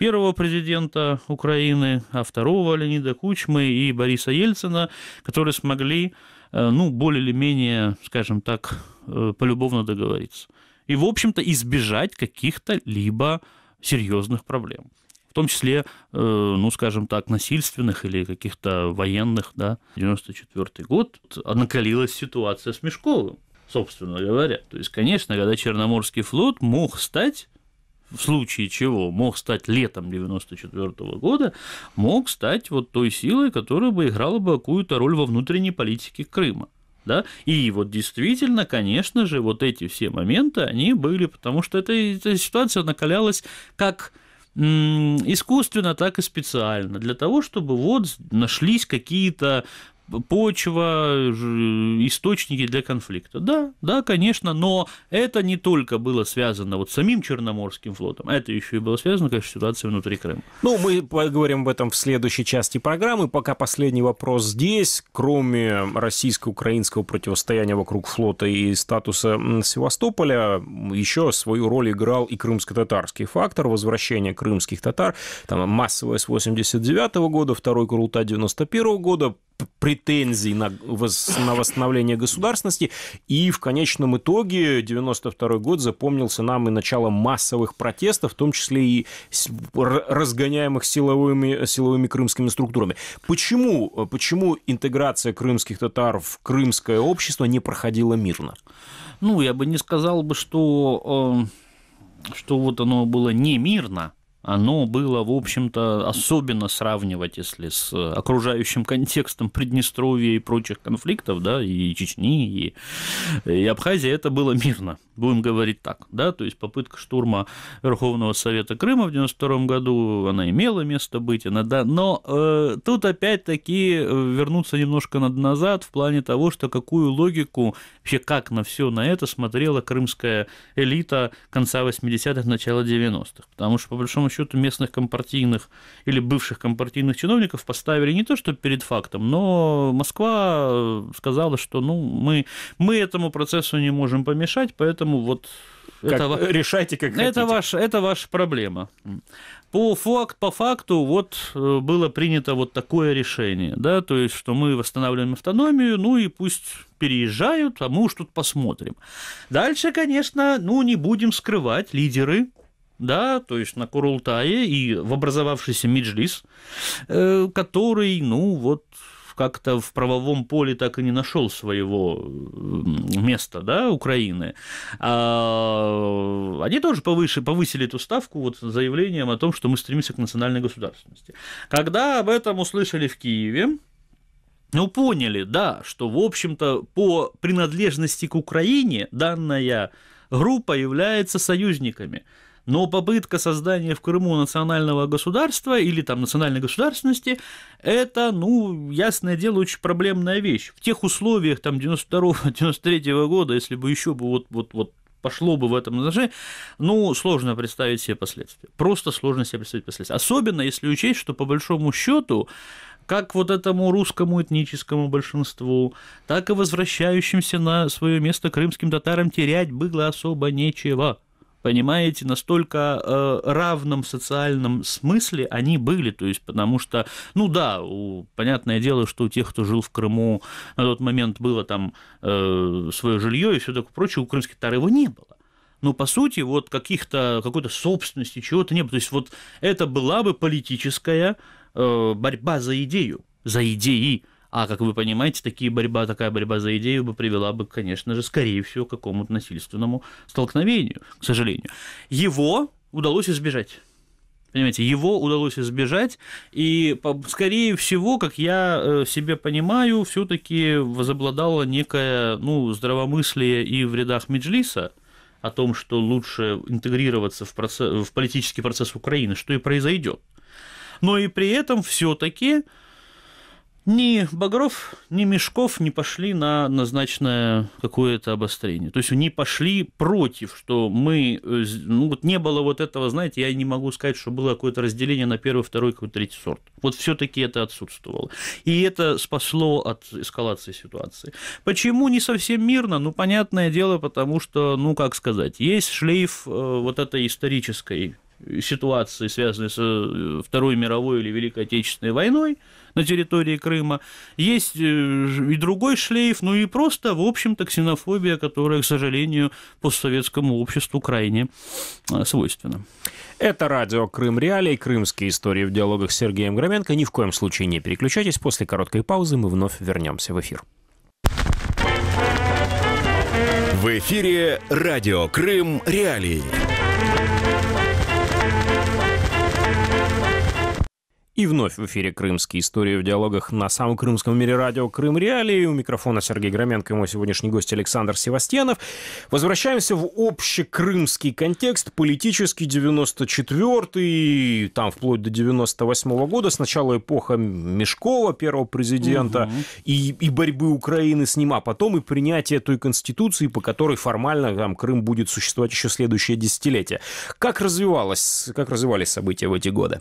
первого президента Украины, а второго Леонида Кучмы и Бориса Ельцина, которые смогли, э, ну, более или менее, скажем так, э, полюбовно договориться. И, в общем-то, избежать каких-то либо серьезных проблем в том числе, э, ну, скажем так, насильственных или каких-то военных, да. 94 год накалилась ситуация с Мешковым, собственно говоря. То есть, конечно, когда Черноморский флот мог стать в случае чего мог стать летом 94 года, мог стать вот той силой, которая бы играла бы какую-то роль во внутренней политике Крыма. Да? И вот действительно, конечно же, вот эти все моменты, они были, потому что эта, эта ситуация накалялась как искусственно, так и специально, для того, чтобы вот нашлись какие-то почва, источники для конфликта. Да, да, конечно, но это не только было связано вот с самим Черноморским флотом, это еще и было связано, конечно, с ситуацией внутри Крыма. Ну, мы поговорим об этом в следующей части программы. Пока последний вопрос здесь. Кроме российско-украинского противостояния вокруг флота и статуса Севастополя, еще свою роль играл и крымско-татарский фактор возвращения крымских татар. Там массовое с 89 -го года, второй Курултай 91 -го года, пред претензий на, на восстановление государственности. И в конечном итоге 92 год запомнился нам и начало массовых протестов, в том числе и разгоняемых силовыми, силовыми крымскими структурами. Почему, почему интеграция крымских татар в крымское общество не проходила мирно? Ну, я бы не сказал бы, что, э, что вот оно было не мирно оно было, в общем-то, особенно сравнивать, если с э, окружающим контекстом Приднестровья и прочих конфликтов, да, и Чечни, и, и Абхазии, это было мирно, будем говорить так, да, то есть попытка штурма Верховного Совета Крыма в 92 году, она имела место быть, она, да, но э, тут опять-таки э, вернуться немножко назад в плане того, что какую логику, вообще как на все на это смотрела крымская элита конца 80-х, начала 90-х, потому что, по большому счету местных компартийных или бывших компартийных чиновников поставили не то, что перед фактом, но Москва э, сказала, что ну, мы, мы этому процессу не можем помешать, поэтому вот как, это, решайте, как это хотите. Ваш, это ваша проблема. По, факт, по факту вот э, было принято вот такое решение, да, то есть, что мы восстанавливаем автономию, ну и пусть переезжают, а мы уж тут посмотрим. Дальше, конечно, ну не будем скрывать, лидеры да, то есть на Курултае и в образовавшийся Меджлис, э, который, ну, вот как-то в правовом поле так и не нашел своего э, места, да, Украины. А они тоже повыше, повысили эту ставку вот заявлением о том, что мы стремимся к национальной государственности. Когда об этом услышали в Киеве, ну, поняли, да, что, в общем-то, по принадлежности к Украине данная группа является союзниками. Но попытка создания в Крыму национального государства или там национальной государственности – это, ну, ясное дело, очень проблемная вещь. В тех условиях там 92-93 года, если бы еще бы вот, вот, вот пошло бы в этом отношении, ну, сложно представить себе последствия. Просто сложно себе представить последствия. Особенно, если учесть, что по большому счету как вот этому русскому этническому большинству, так и возвращающимся на свое место крымским татарам терять было особо нечего понимаете, настолько э, равном социальном смысле они были, то есть потому что, ну да, у, понятное дело, что у тех, кто жил в Крыму на тот момент было там э, свое жилье и все такое прочее, у крымских татар его не было. Но ну, по сути вот каких-то какой-то собственности чего-то не было, то есть вот это была бы политическая э, борьба за идею, за идеи, а, как вы понимаете, такие борьба, такая борьба за идею бы привела бы, конечно же, скорее всего, к какому-то насильственному столкновению, к сожалению. Его удалось избежать. Понимаете, его удалось избежать, и, скорее всего, как я э, себе понимаю, все-таки возобладало некое ну, здравомыслие и в рядах Меджлиса о том, что лучше интегрироваться в, процесс, в политический процесс Украины, что и произойдет. Но и при этом все-таки ни Багров, ни Мешков не пошли на назначенное какое-то обострение. То есть не пошли против, что мы... Э, ну, вот не было вот этого, знаете, я не могу сказать, что было какое-то разделение на первый, второй, какой-то третий сорт. Вот все таки это отсутствовало. И это спасло от эскалации ситуации. Почему не совсем мирно? Ну, понятное дело, потому что, ну, как сказать, есть шлейф э, вот этой исторической ситуации, связанные со э, Второй мировой или Великой Отечественной войной на территории Крыма. Есть э, и другой шлейф, ну и просто, в общем-то, ксенофобия, которая, к сожалению, постсоветскому обществу крайне э, свойственна. Это радио «Крым Реалии, «Крымские истории в диалогах» с Сергеем Громенко. Ни в коем случае не переключайтесь. После короткой паузы мы вновь вернемся в эфир. В эфире радио «Крым Реалии». И вновь в эфире «Крымские истории в диалогах» на самом крымском мире радио «Крым Реалии». У микрофона Сергей Громенко и мой сегодняшний гость Александр Севастьянов. Возвращаемся в общий крымский контекст, политический 94-й, там вплоть до 98 года. Сначала эпоха Мешкова, первого президента, угу. и, и борьбы Украины с ним, а потом и принятие той конституции, по которой формально там, Крым будет существовать еще следующее десятилетие. Как, развивалось, как развивались события в эти годы?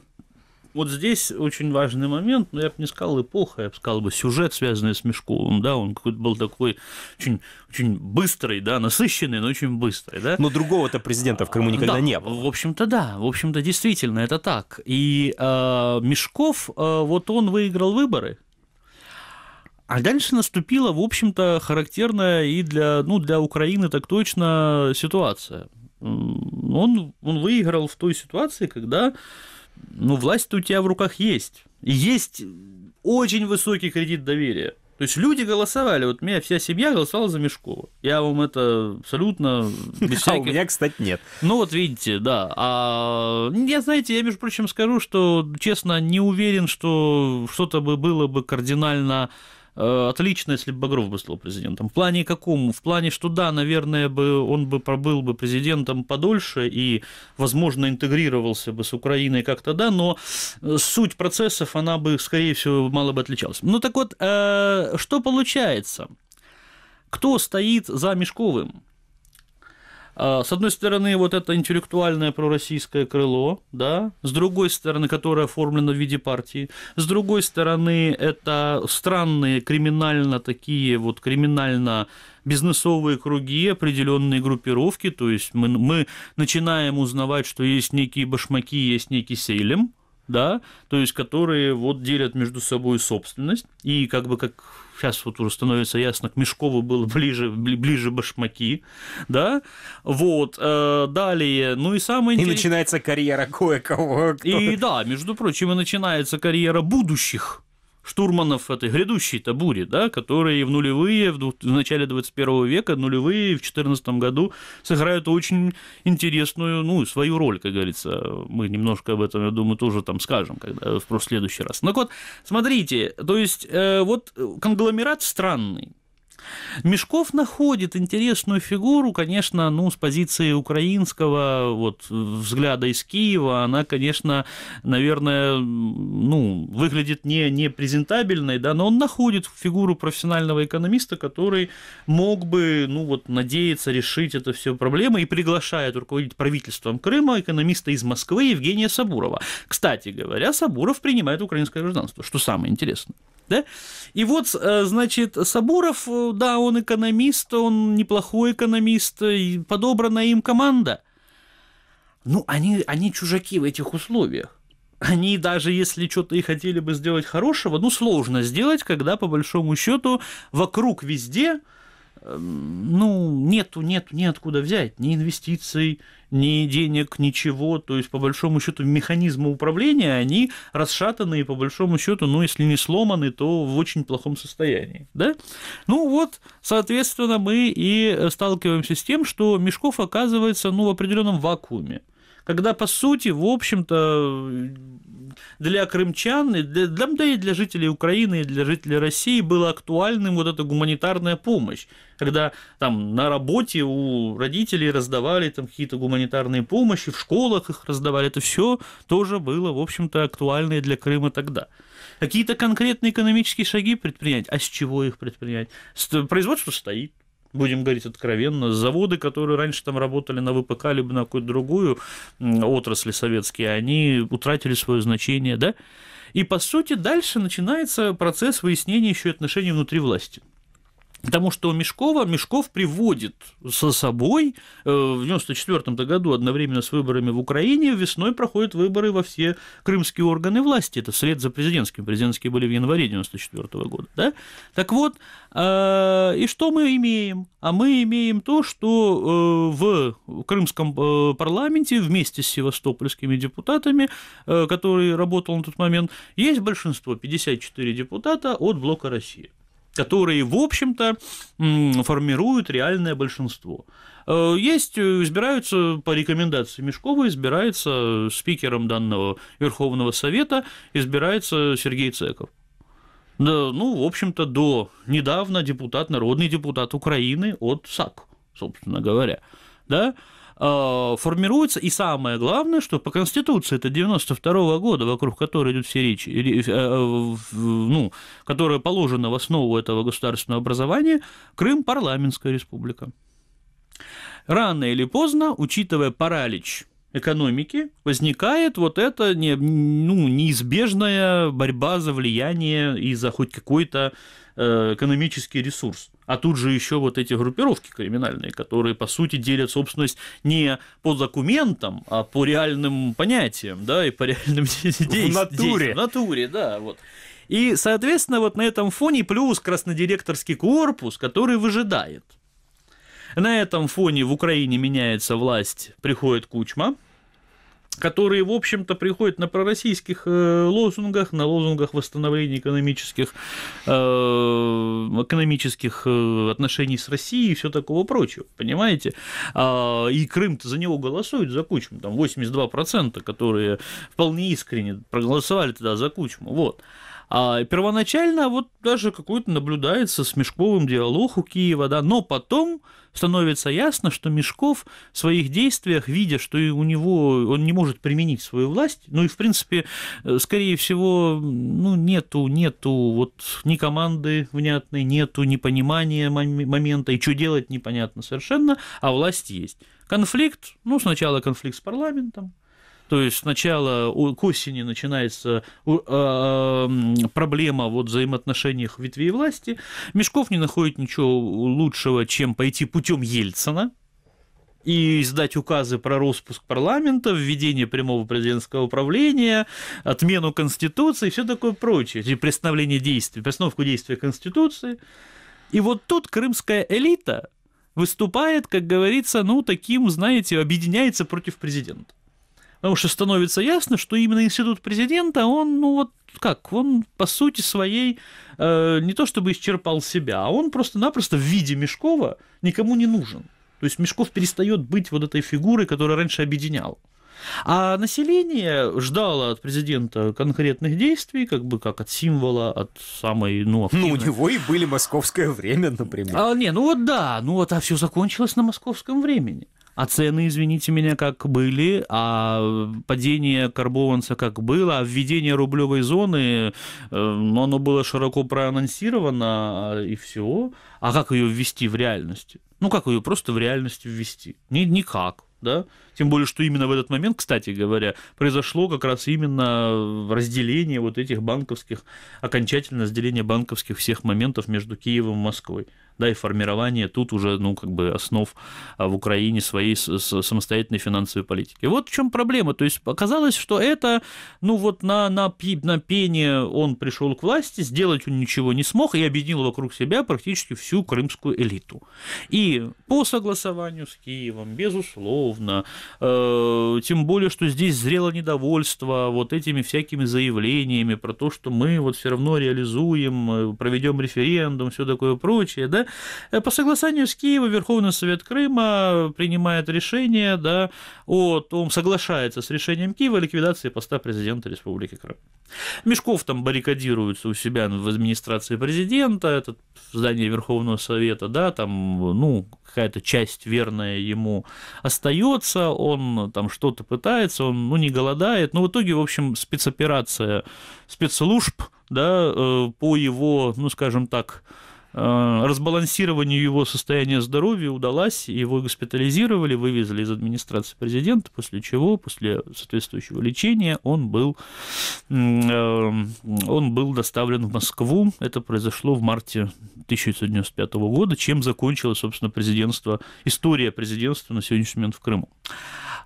вот здесь очень важный момент, но я бы не сказал эпоха, я бы сказал бы сюжет, связанный с Мешковым, да, он какой-то был такой очень, очень быстрый, да, насыщенный, но очень быстрый, да. Но другого-то президента в Крыму никогда да, не было. В общем-то, да, в общем-то, действительно, это так. И э, Мешков, э, вот он выиграл выборы, а дальше наступила, в общем-то, характерная и для, ну, для Украины так точно ситуация. Он, он выиграл в той ситуации, когда ну, власть у тебя в руках есть. есть очень высокий кредит доверия. То есть люди голосовали, вот у меня вся семья голосовала за Мешкова. Я вам это абсолютно без всяких... А у меня, кстати, нет. Ну вот видите, да. А я, знаете, я, между прочим, скажу, что, честно, не уверен, что что-то бы было бы кардинально Э, отлично, если бы Багров бы стал президентом. В плане каком? В плане, что да, наверное, бы он бы пробыл бы президентом подольше и, возможно, интегрировался бы с Украиной как-то, да, но э, суть процессов, она бы, скорее всего, мало бы отличалась. Ну так вот, э, что получается? Кто стоит за Мешковым? А, с одной стороны, вот это интеллектуальное пророссийское крыло, да, с другой стороны, которое оформлено в виде партии, с другой стороны, это странные криминально такие вот криминально бизнесовые круги, определенные группировки, то есть мы, мы начинаем узнавать, что есть некие башмаки, есть некий сейлем, да, то есть которые вот делят между собой собственность, и как бы как сейчас вот уже становится ясно, к Мешкову было ближе, ближе башмаки, да, вот, э, далее, ну и самое интересное... И начинается карьера кое-кого. И да, между прочим, и начинается карьера будущих штурманов этой грядущей-то бури, да, которые в нулевые, в, двух, в начале 21 века, нулевые в 14 году сыграют очень интересную, ну, свою роль, как говорится. Мы немножко об этом, я думаю, тоже там скажем когда, в следующий раз. Так вот, смотрите, то есть э, вот э, конгломерат странный, Мешков находит интересную фигуру, конечно, ну, с позиции украинского вот, взгляда из Киева, она, конечно, наверное, ну, выглядит не, не презентабельной, да, но он находит фигуру профессионального экономиста, который мог бы, ну, вот, надеяться решить это все проблемы и приглашает руководить правительством Крыма экономиста из Москвы Евгения Сабурова. Кстати говоря, Сабуров принимает украинское гражданство, что самое интересное. Да? И вот, э, значит, Сабуров э, да, он экономист, он неплохой экономист, и подобрана им команда. Ну, они, они чужаки в этих условиях. Они даже если что-то и хотели бы сделать хорошего, ну, сложно сделать, когда, по большому счету, вокруг везде Эм, ну, нету, нету, неоткуда взять ни инвестиций, ни денег, ничего. То есть, по большому счету, механизмы управления, они расшатаны и, по большому счету, ну, если не сломаны, то в очень плохом состоянии. Да? Ну вот, соответственно, мы и э, сталкиваемся с тем, что Мешков оказывается ну, в определенном вакууме когда, по сути, в общем-то, для крымчан, и для, да и для жителей Украины, и для жителей России была актуальным вот эта гуманитарная помощь, когда там на работе у родителей раздавали там какие-то гуманитарные помощи, в школах их раздавали, это все тоже было, в общем-то, актуально для Крыма тогда. Какие-то конкретные экономические шаги предпринять, а с чего их предпринять? Производство стоит, будем говорить откровенно, заводы, которые раньше там работали на ВПК, либо на какую-то другую отрасль советские, они утратили свое значение, да? И, по сути, дальше начинается процесс выяснения еще отношений внутри власти. Потому что у Мешкова, Мешков приводит со собой э, в 94 году одновременно с выборами в Украине весной проходят выборы во все крымские органы власти. Это вслед за президентским. Президентские были в январе 94 года. Да? Так вот, э, и что мы имеем? А мы имеем то, что э, в крымском парламенте вместе с севастопольскими депутатами, который работал на тот момент, есть большинство, 54 депутата от блока России которые, в общем-то, формируют реальное большинство. Э, есть, э, избираются по рекомендации Мешкова, избирается спикером данного Верховного Совета, избирается Сергей Цеков. Да, ну, в общем-то, до недавно депутат, народный депутат Украины от САК, собственно говоря. Да? А, формируется, и самое главное, что по Конституции это 92 -го года, вокруг которой идут все речи, э, э, ну, которая положена в основу этого государственного образования, Крым – парламентская республика. Рано или поздно, учитывая паралич экономики, возникает вот эта не, ну, неизбежная борьба за влияние и за хоть какой-то э, экономический ресурс. А тут же еще вот эти группировки криминальные, которые, по сути, делят собственность не по документам, а по реальным понятиям, да, и по реальным действиям. В натуре. В натуре, да, вот. И, соответственно, вот на этом фоне плюс краснодиректорский корпус, который выжидает. На этом фоне в Украине меняется власть, приходит Кучма – которые, в общем-то, приходят на пророссийских э, лозунгах, на лозунгах восстановления экономических, э, экономических э, отношений с Россией и все такого прочего, понимаете? А, и Крым-то за него голосует, за Кучму, там 82%, которые вполне искренне проголосовали тогда за Кучму, вот. А первоначально вот даже какой-то наблюдается с Мешковым диалог у Киева, да, но потом становится ясно, что Мешков в своих действиях, видя, что у него он не может применить свою власть, ну и в принципе, э, скорее всего, ну нету, нету вот ни команды внятной, нету ни понимания момента, и что делать непонятно совершенно, а власть есть. Конфликт, ну сначала конфликт с парламентом, то есть сначала к осени начинается а, проблема вот взаимоотношениях ветвей власти. Мешков не находит ничего лучшего, чем пойти путем Ельцина, и издать указы про распуск парламента, введение прямого президентского управления, отмену Конституции и все такое прочее, и пристановление действий, пристановку действия Конституции. И вот тут крымская элита выступает, как говорится, ну, таким, знаете, объединяется против президента. Потому что становится ясно, что именно институт президента, он, ну вот как, он по сути своей э, не то чтобы исчерпал себя, а он просто-напросто в виде Мешкова никому не нужен. То есть Мешков перестает быть вот этой фигурой, которая раньше объединял. А население ждало от президента конкретных действий, как бы как от символа, от самой, ну, ну активной. Ну, у него и были московское время, например. А, не, ну вот да, ну вот, а все закончилось на московском времени а цены, извините меня, как были, а падение карбованца как было, а введение рублевой зоны, но э, оно было широко проанонсировано, э, и все. А как ее ввести в реальности? Ну, как ее просто в реальности ввести? Ни, никак да? Тем более, что именно в этот момент, кстати говоря, произошло как раз именно разделение вот этих банковских, окончательное разделение банковских всех моментов между Киевом и Москвой да, и формирование тут уже, ну, как бы основ а, в Украине своей самостоятельной финансовой политики. Вот в чем проблема. То есть оказалось, что это, ну, вот на, на, на пение он пришел к власти, сделать он ничего не смог и объединил вокруг себя практически всю крымскую элиту. И по согласованию с Киевом, безусловно, э, тем более, что здесь зрело недовольство вот этими всякими заявлениями про то, что мы вот все равно реализуем, э, проведем референдум, все такое прочее, да, Э, по согласанию с Киевом Верховный Совет Крыма принимает решение да, о том, соглашается с решением Киева о ликвидации поста президента Республики Крым. Мешков там баррикадируется у себя в администрации президента, это здание Верховного Совета, да, там, ну, какая-то часть верная ему остается, он там что-то пытается, он, ну, не голодает, но ну, в итоге, в общем, спецоперация спецслужб, да, э, по его, ну, скажем так, Э, разбалансированию его состояния здоровья удалось, его госпитализировали, вывезли из администрации президента, после чего, после соответствующего лечения, он был, э, он был доставлен в Москву. Это произошло в марте 1995 года, чем закончилось, собственно, президентство, история президентства на сегодняшний момент в Крыму.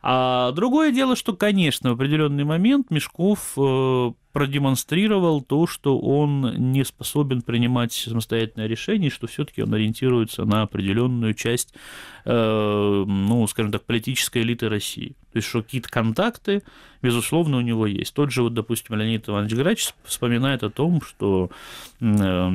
А другое дело, что, конечно, в определенный момент Мешков э, продемонстрировал то, что он не способен принимать самостоятельное решение, что все-таки он ориентируется на определенную часть, э, ну, скажем так, политической элиты России. То есть, что какие-то контакты, безусловно, у него есть. Тот же, вот, допустим, Леонид Иванович Грач вспоминает о том, что э,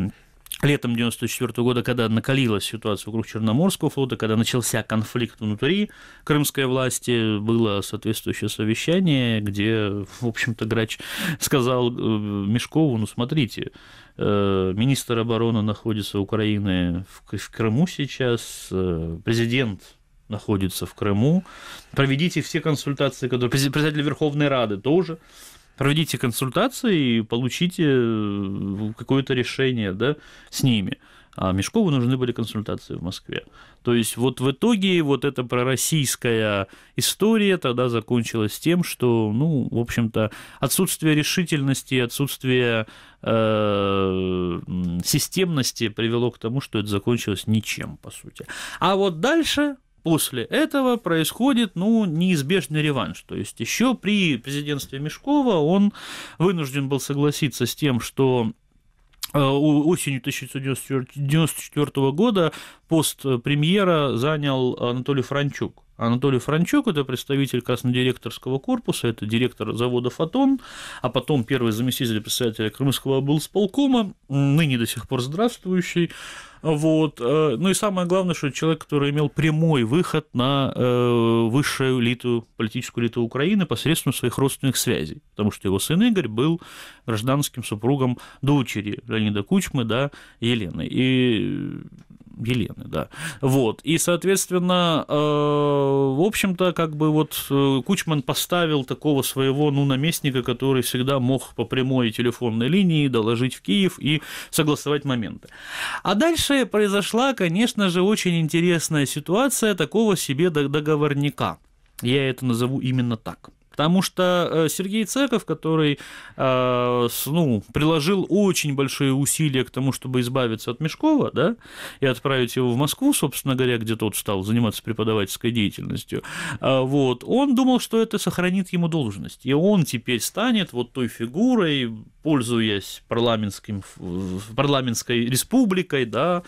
летом 1994 года, когда накалилась ситуация вокруг Черноморского флота, когда начался конфликт внутри крымской власти, было соответствующее совещание, где, в общем-то, Грач сказал э, Мешкову, ну, смотрите, э, министр обороны находится Украины в Крыму сейчас, э, президент находится в Крыму, проведите все консультации, которые... Председатель Верховной Рады тоже проведите консультации и получите э, какое-то решение да, с ними. А Мешкову нужны были консультации в Москве. То есть вот в итоге вот эта пророссийская история тогда закончилась тем, что, ну, в общем-то, отсутствие решительности, отсутствие э, системности привело к тому, что это закончилось ничем, по сути. А вот дальше После этого происходит, ну, неизбежный реванш. То есть еще при президентстве Мешкова он вынужден был согласиться с тем, что э, осенью 1994 года пост премьера занял Анатолий Франчук. Анатолий Франчук – это представитель краснодиректорского корпуса, это директор завода «Фотон», а потом первый заместитель председателя Крымского был сполкома, ныне до сих пор здравствующий. Вот. Э, ну и самое главное, что человек, который имел прямой выход на э, высшую элиту, политическую элиту Украины посредством своих родственных связей, потому что его сын Игорь был гражданским супругом дочери Леонида Кучмы, да, Елены. И Елены, да. Вот. И, соответственно, э, в общем-то, как бы вот э, Кучман поставил такого своего, ну, наместника, который всегда мог по прямой телефонной линии доложить в Киев и согласовать моменты. А дальше произошла, конечно же, очень интересная ситуация такого себе договорника. Я это назову именно так. Потому что э, Сергей Цеков, который э, ну, приложил очень большие усилия к тому, чтобы избавиться от Мешкова, да, и отправить его в Москву, собственно говоря, где тот стал заниматься преподавательской деятельностью, э, вот, он думал, что это сохранит ему должность. И он теперь станет вот той фигурой, пользуясь парламентским, парламентской республикой, да,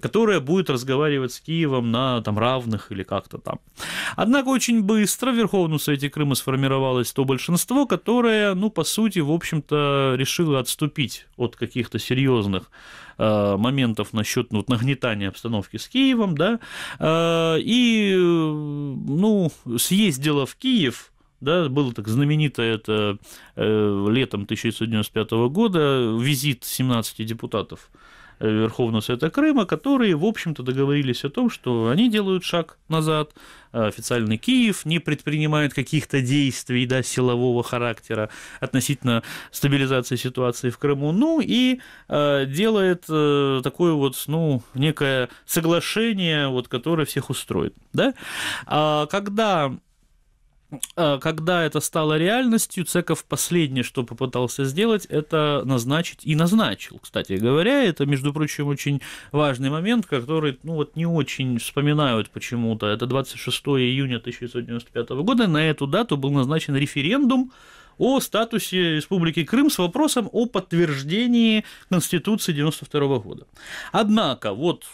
которая будет разговаривать с Киевом на там, равных или как-то там. Однако очень быстро в Верховном Совете Крыма сформировалось то большинство, которое, ну, по сути, в общем-то, решило отступить от каких-то серьезных э, моментов насчет ну, вот, нагнетания обстановки с Киевом, да, э, и, э, ну, съездило в Киев да, было так знаменито это э, летом 1995 года визит 17 депутатов э, Верховного Совета Крыма, которые, в общем-то, договорились о том, что они делают шаг назад, а официальный Киев не предпринимает каких-то действий да, силового характера относительно стабилизации ситуации в Крыму, ну и э, делает э, такое вот, ну, некое соглашение, вот, которое всех устроит. Да? А когда Э, когда это стало реальностью, Цеков последнее, что попытался сделать, это назначить, и назначил, кстати говоря, это, между прочим, очень важный момент, который, ну вот, не очень вспоминают почему-то, это 26 июня 1995 года, на эту дату был назначен референдум о статусе Республики Крым с вопросом о подтверждении Конституции 1992 года. Однако, вот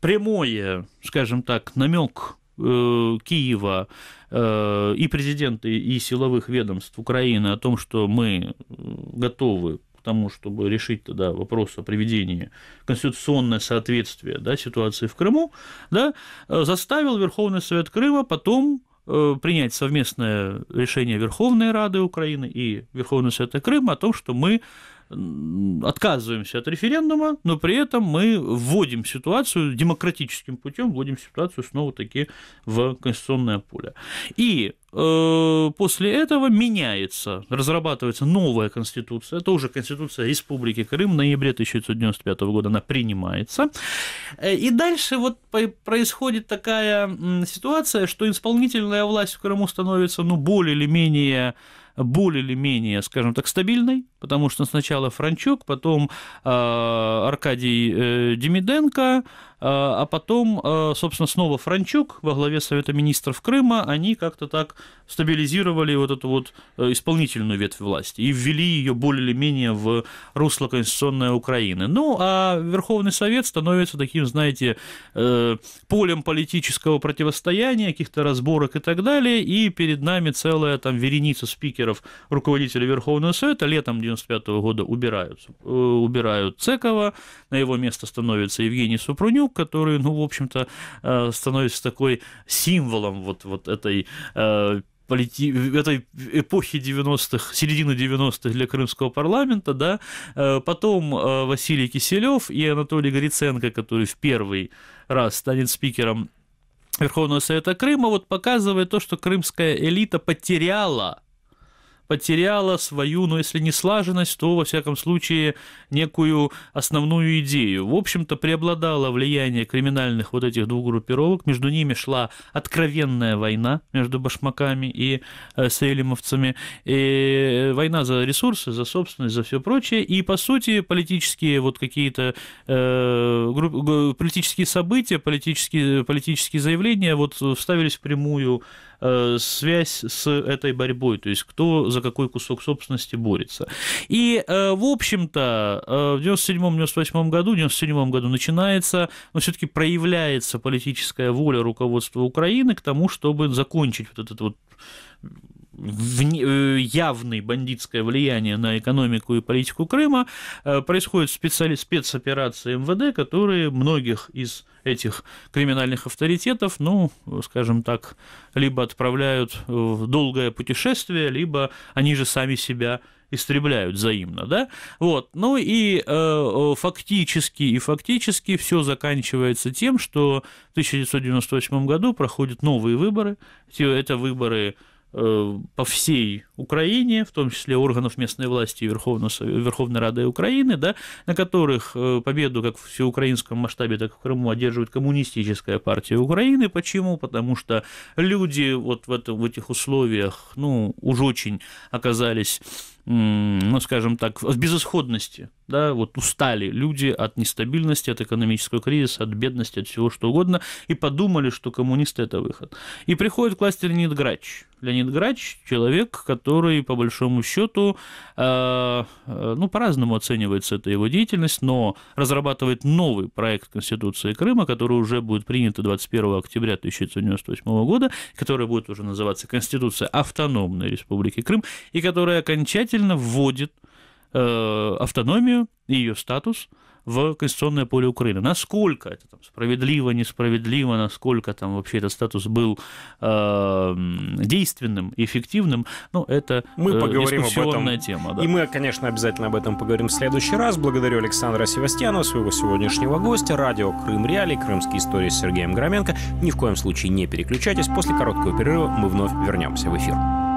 прямое, скажем так, намек Э, Киева э, и президента, и силовых ведомств Украины о том, что мы э, готовы к тому, чтобы решить тогда вопрос о приведении конституционное соответствие да, ситуации в Крыму, да, заставил Верховный Совет Крыма потом принять совместное решение Верховной Рады Украины и Верховного Совета Крыма о том, что мы отказываемся от референдума, но при этом мы вводим ситуацию демократическим путем, вводим ситуацию снова-таки в конституционное поле. И э, после этого меняется, разрабатывается новая конституция, это уже конституция Республики Крым, в ноябре 1995 года она принимается. Э, и дальше вот происходит такая ситуация, что исполнительная власть в Крыму становится ну, более или менее более или менее, скажем так, стабильной, потому что сначала Франчук, потом э, Аркадий э, Демиденко, а, а потом, а, собственно, снова Франчук во главе Совета министров Крыма, они как-то так стабилизировали вот эту вот э, исполнительную ветвь власти и ввели ее более или менее в русло конституционной Украины. Ну, а Верховный Совет становится таким, знаете, э, полем политического противостояния, каких-то разборок и так далее, и перед нами целая там вереница спикеров, руководителей Верховного Совета, летом 95 -го года убирают, э, убирают Цекова, на его место становится Евгений Супрунюк, штук, которые, ну, в общем-то, э, становится такой символом вот, вот этой э, полити... этой эпохи 90-х, середины 90-х для крымского парламента, да, э, потом Василий Киселев и Анатолий Гориценко, который в первый раз станет спикером Верховного Совета Крыма, вот показывает то, что крымская элита потеряла потеряла свою, ну, если не слаженность, то, во всяком случае, некую основную идею. В общем-то, преобладало влияние криминальных вот этих двух группировок. Между ними шла откровенная война между башмаками и э, сейлимовцами. И э, война за ресурсы, за собственность, за все прочее. И, по сути, политические вот какие-то э, групп, политические события, политические, политические заявления вот вставились в прямую Э, связь с этой борьбой, то есть кто за какой кусок собственности борется. И, э, в общем-то, э, в 97-98 году, в 97 году начинается, но все-таки проявляется политическая воля руководства Украины к тому, чтобы закончить вот этот вот Э, явное бандитское влияние на экономику и политику Крыма, э, происходят специали... спецоперации МВД, которые многих из этих криминальных авторитетов, ну, скажем так, либо отправляют в долгое путешествие, либо они же сами себя истребляют взаимно, да, вот, ну и э, фактически и фактически все заканчивается тем, что в 1998 году проходят новые выборы, это выборы Э, по всей Украине, в том числе органов местной власти и Верховного, Верховной Рады Украины, да, на которых э, победу как в всеукраинском масштабе, так и в Крыму одерживает коммунистическая партия Украины. Почему? Потому что люди вот в, этом, в этих условиях, ну, уж очень оказались ну, скажем так, в безысходности, да, вот устали люди от нестабильности, от экономического кризиса, от бедности, от всего что угодно, и подумали, что коммунисты – это выход. И приходит к власти Леонид Грач. Леонид Грач – человек, который, по большому счету, э, э ну, по-разному оценивается эта его деятельность, но разрабатывает новый проект Конституции Крыма, который уже будет принят 21 октября 1998 года, который будет уже называться Конституция автономной республики Крым, и которая окончательно окончательно вводит э, автономию и ее статус в конституционное поле Украины. Насколько это там, справедливо, несправедливо, насколько там вообще этот статус был э, действенным, эффективным, ну, это мы э, поговорим об этом. тема. Да. И мы, конечно, обязательно об этом поговорим в следующий раз. Благодарю Александра Севастьянова, своего сегодняшнего гостя, радио «Крым Реалии», «Крымские истории» с Сергеем Громенко. Ни в коем случае не переключайтесь. После короткого перерыва мы вновь вернемся в эфир.